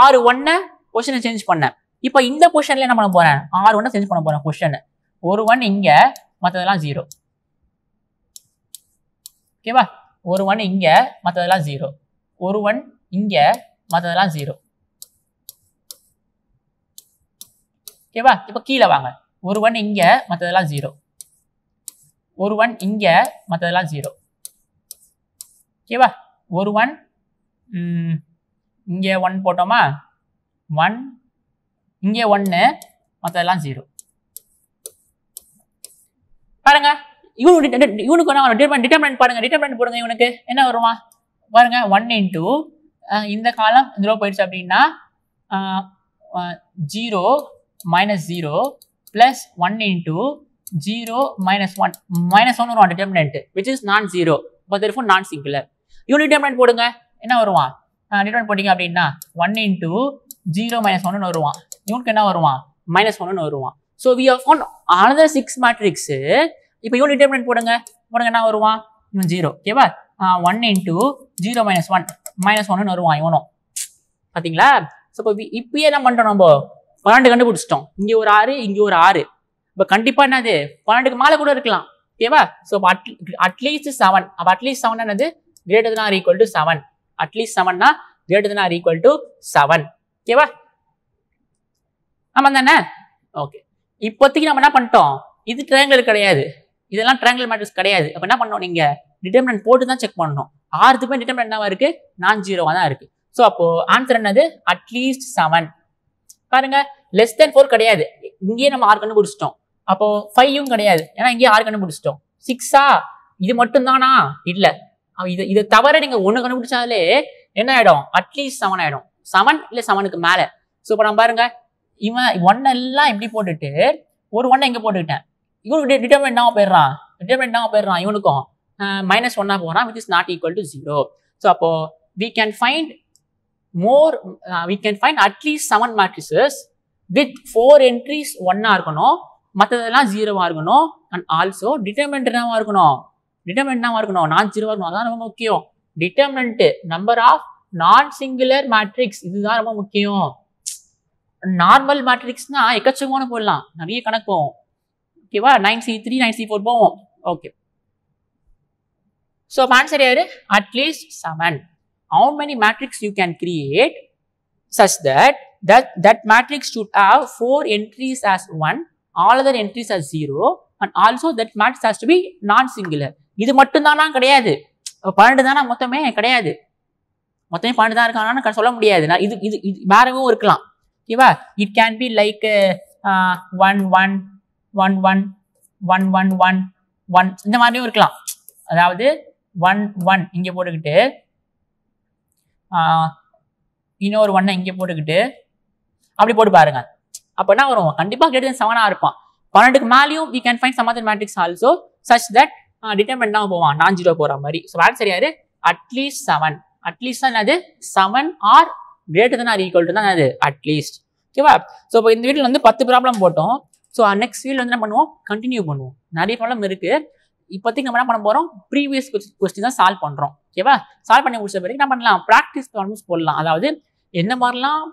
ஆறு ஒன்னை கொஷனை சேஞ்ச் பண்ணேன் இப்போ இந்த கொஷனில் என்ன பண்ண போகிறேன் ஆறு ஒன்றை சேஞ்ச் பண்ண போகிறேன் கொஷனை ஒரு ஒன் இங்கே மற்றதெல்லாம் ஜீரோ ஓகேவா ஒரு ஒன் இங்கே மற்றதெல்லாம் ஜீரோ ஒரு ஒன் இங்கே மற்றதெல்லாம் ஜீரோ ஓகேவா இப்போ கீழே வாங்க ஒரு ஒன் இங்கே மற்றதெல்லாம் ஜீரோ ஒரு ஒன் இங்கே மற்றதெல்லாம் ஜீரோ ஓகேவா ஒரு ஒன் இங்கே ஒன் போட்டோமா ஒன் இங்கே ஒன்று மற்றதெல்லாம் ஜீரோ பாருங்க இவனு இவனுக்கு நான் டிட்டர்மெண்ட் பாருங்க டிட்டர்மெண்ட் போடுங்க இவனுக்கு என்ன வருமா பாருங்க ஒன் இன்டூ இந்த காலம் இதில் போயிடுச்சு அப்படின்னா zero minus 0 plus 1 into 0 minus 1. Minus 1 ஒரு determinant which is non-zero but therefore non-singular. Unit determinant போடுங்க என்ன வருவான் determinant போட்டீங்க அப்படின்னா 1 into 0 minus 1 வருவான் யூனிட் என்ன வருவான் minus 1 வருவான். So we have found another 6 matrix இப்போ யூனிட் determinant போடுங்க போடுங்க என்ன வருவான் இவன் 0 ஓகேவா 1 into 0 minus 1 minus 1 வருவான் இவனும் பார்த்தீங்களா ஸோ இப்போ இப்பயே என்ன பண்ணுறோம் நம்ம பன்னெண்டு கண்டுபிடிச்சிட்டோம் இங்கே ஒரு ஆறு இங்கே ஒரு ஆறு இப்போ கண்டிப்பாக என்னது பன்னெண்டுக்கு மேலே கூட இருக்கலாம் ஓகேவா ஸோ அட் அட்லீஸ்ட் செவன் அப்போ அட்லீஸ்ட் செவன் என்னது greater than or equal to seven at least செவன்னா greater than or equal to seven ஓகேவா ஆமாம் தானே ஓகே இப்போதைக்கு நம்ம என்ன பண்ணிட்டோம் இது ட்ரையாங்கிள் கிடையாது இதெல்லாம் ட்ரையாங்கிள் மேட்ரிக்ஸ் கிடையாது அப்போ என்ன பண்ணோம் நீங்கள் டிட்டர்மினன்ட் போட்டு தான் செக் பண்ணணும் ஆறுத்துக்குமே டிட்டர்மினன்ட் என்னவா இருக்குது நான் ஜீரோவாக தான் இருக்குது ஸோ அப்போது ஆன்சர் என்னது அட்லீஸ்ட் செவன் பாருங்க லெஸ் தென் ஃபோர் கிடையாது இங்கேயே நம்ம ஆறு கண்டுபிடிச்சிட்டோம் அப்போ ஃபைவும் கிடையாது ஏன்னா இங்கேயே ஆறு கண்டுபிடிச்சிட்டோம் சிக்ஸா இது மட்டும் தானா இல்லை இது இதை தவிர நீங்கள் ஒன்று கண்டுபிடிச்சாலே என்ன ஆகிடும் அட்லீஸ்ட் செவன் ஆகிடும் செவன் இல்லை செவனுக்கு மேலே ஸோ இப்போ நான் பாருங்க இவன் ஒன்னை எல்லாம் எப்படி போட்டுட்டு ஒரு ஒன்னை எங்கே போட்டுக்கிட்டேன் இவனு டிட்டர்மெண்டாக போயிடுறான் டிட்டர்மெண்டாக போயிடுறான் இவனுக்கும் மைனஸ் ஒன்னாக போகிறான் with is not equal to zero so அப்போது we can find more we can find at least seven matrices with four entries ஒன்னாக இருக்கணும் மற்றதெல்லாம் ஜீரோவாக இருக்கணும் அண்ட் ஆல்சோ டிட்டர்மெண்ட் இருக்கணும் டிட்டர்மெண்ட் இருக்கணும் நான் ஜீரோவாக இருக்கணும் அதான் ரொம்ப முக்கியம் determinant number of non singular matrix இதுதான் ரொம்ப முக்கியம் நார்மல் மேட்ரிக்ஸ்னா எக்கச்சக்கமான போடலாம் நிறைய கணக்கு போவோம் ஓகேவா nine C three nine C four போவோம் ஓகே ஸோ ஆன்சர் யாரு at least seven how many matrix you can create such that that, that matrix should have 4 entries as 1, all other entries as 0 and also that matrix has to be non-singular. இது மட்டும்தானா கிடையாது பன்னெண்டு தானா மொத்தமே கிடையாது மொத்தமே பன்னெண்டு தான் இருக்கானா சொல்ல முடியாது நான் இது இது இது வேறவும் இருக்கலாம் ஓகேவா it can be like one one one one one one one one இந்த மாதிரியும் இருக்கலாம் அதாவது ஒன் ஒன் இங்கே போட்டுக்கிட்டு இன்னொரு ஒன்னை இங்கே போட்டுக்கிட்டு அப்படி போட்டு பாருங்கள் அப்போ என்ன வரும் கண்டிப்பாக கிரேட்டர் தென் செவனாக இருப்பான் பன்னெண்டுக்கு மேலேயும் we can find some other matrix also such that determinant தான் போவான் நான் ஜீரோ போகிற மாதிரி ஸோ ஆன்சர் யார் அட்லீஸ்ட் செவன் அட்லீஸ்ட் தான் என்னது seven or greater than equal to தான் அது அட்லீஸ்ட் ஓகேவா ஸோ இப்போ இந்த வீட்டில் வந்து பத்து ப்ராப்ளம் போட்டோம் ஸோ நெக்ஸ்ட் வீட்டில் வந்து என்ன பண்ணுவோம் கண்டினியூ பண்ணுவோம் நிறைய ப்ராப்ளம் இருக்குது இப்போதைக்கு நம்ம என்ன பண்ண போகிறோம் ப்ரீவியஸ் கொஸ்டின் தான் சால்வ் பண்ணுறோம் ஓகேவா சால்வ் பண்ணி முடிச்ச பிறகு என்ன பண்ணலாம் ப்ராக்டிஸ் ப்ராப்ளம்ஸ் போடலாம் அதாவது என்ன மாதிரிலாம்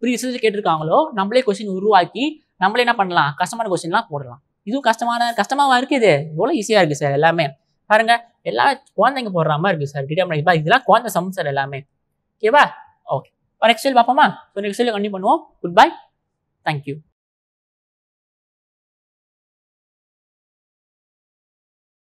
ப்ரீ ரிசர்ச் கேட்டிருக்காங்களோ நம்மளே கொஸ்டின் உருவாக்கி நம்மளே என்ன பண்ணலாம் கஷ்டமான கொஸ்டின்லாம் போடலாம் இதுவும் கஷ்டமான கஷ்டமாக இருக்குது எவ்வளோ ஈஸியாக இருக்குது சார் எல்லாமே பாருங்க எல்லா குழந்தைங்க போடுற மாதிரி இருக்குது சார் டிடர்மினா இதெல்லாம் குழந்தை சம் சார் எல்லாமே ஓகேவா ஓகே நெக்ஸ்ட் பார்ப்போமா ஸோ நெக்ஸ்ட் கண்டிப்பாக பண்ணுவோம் குட் பை தேங்க்யூ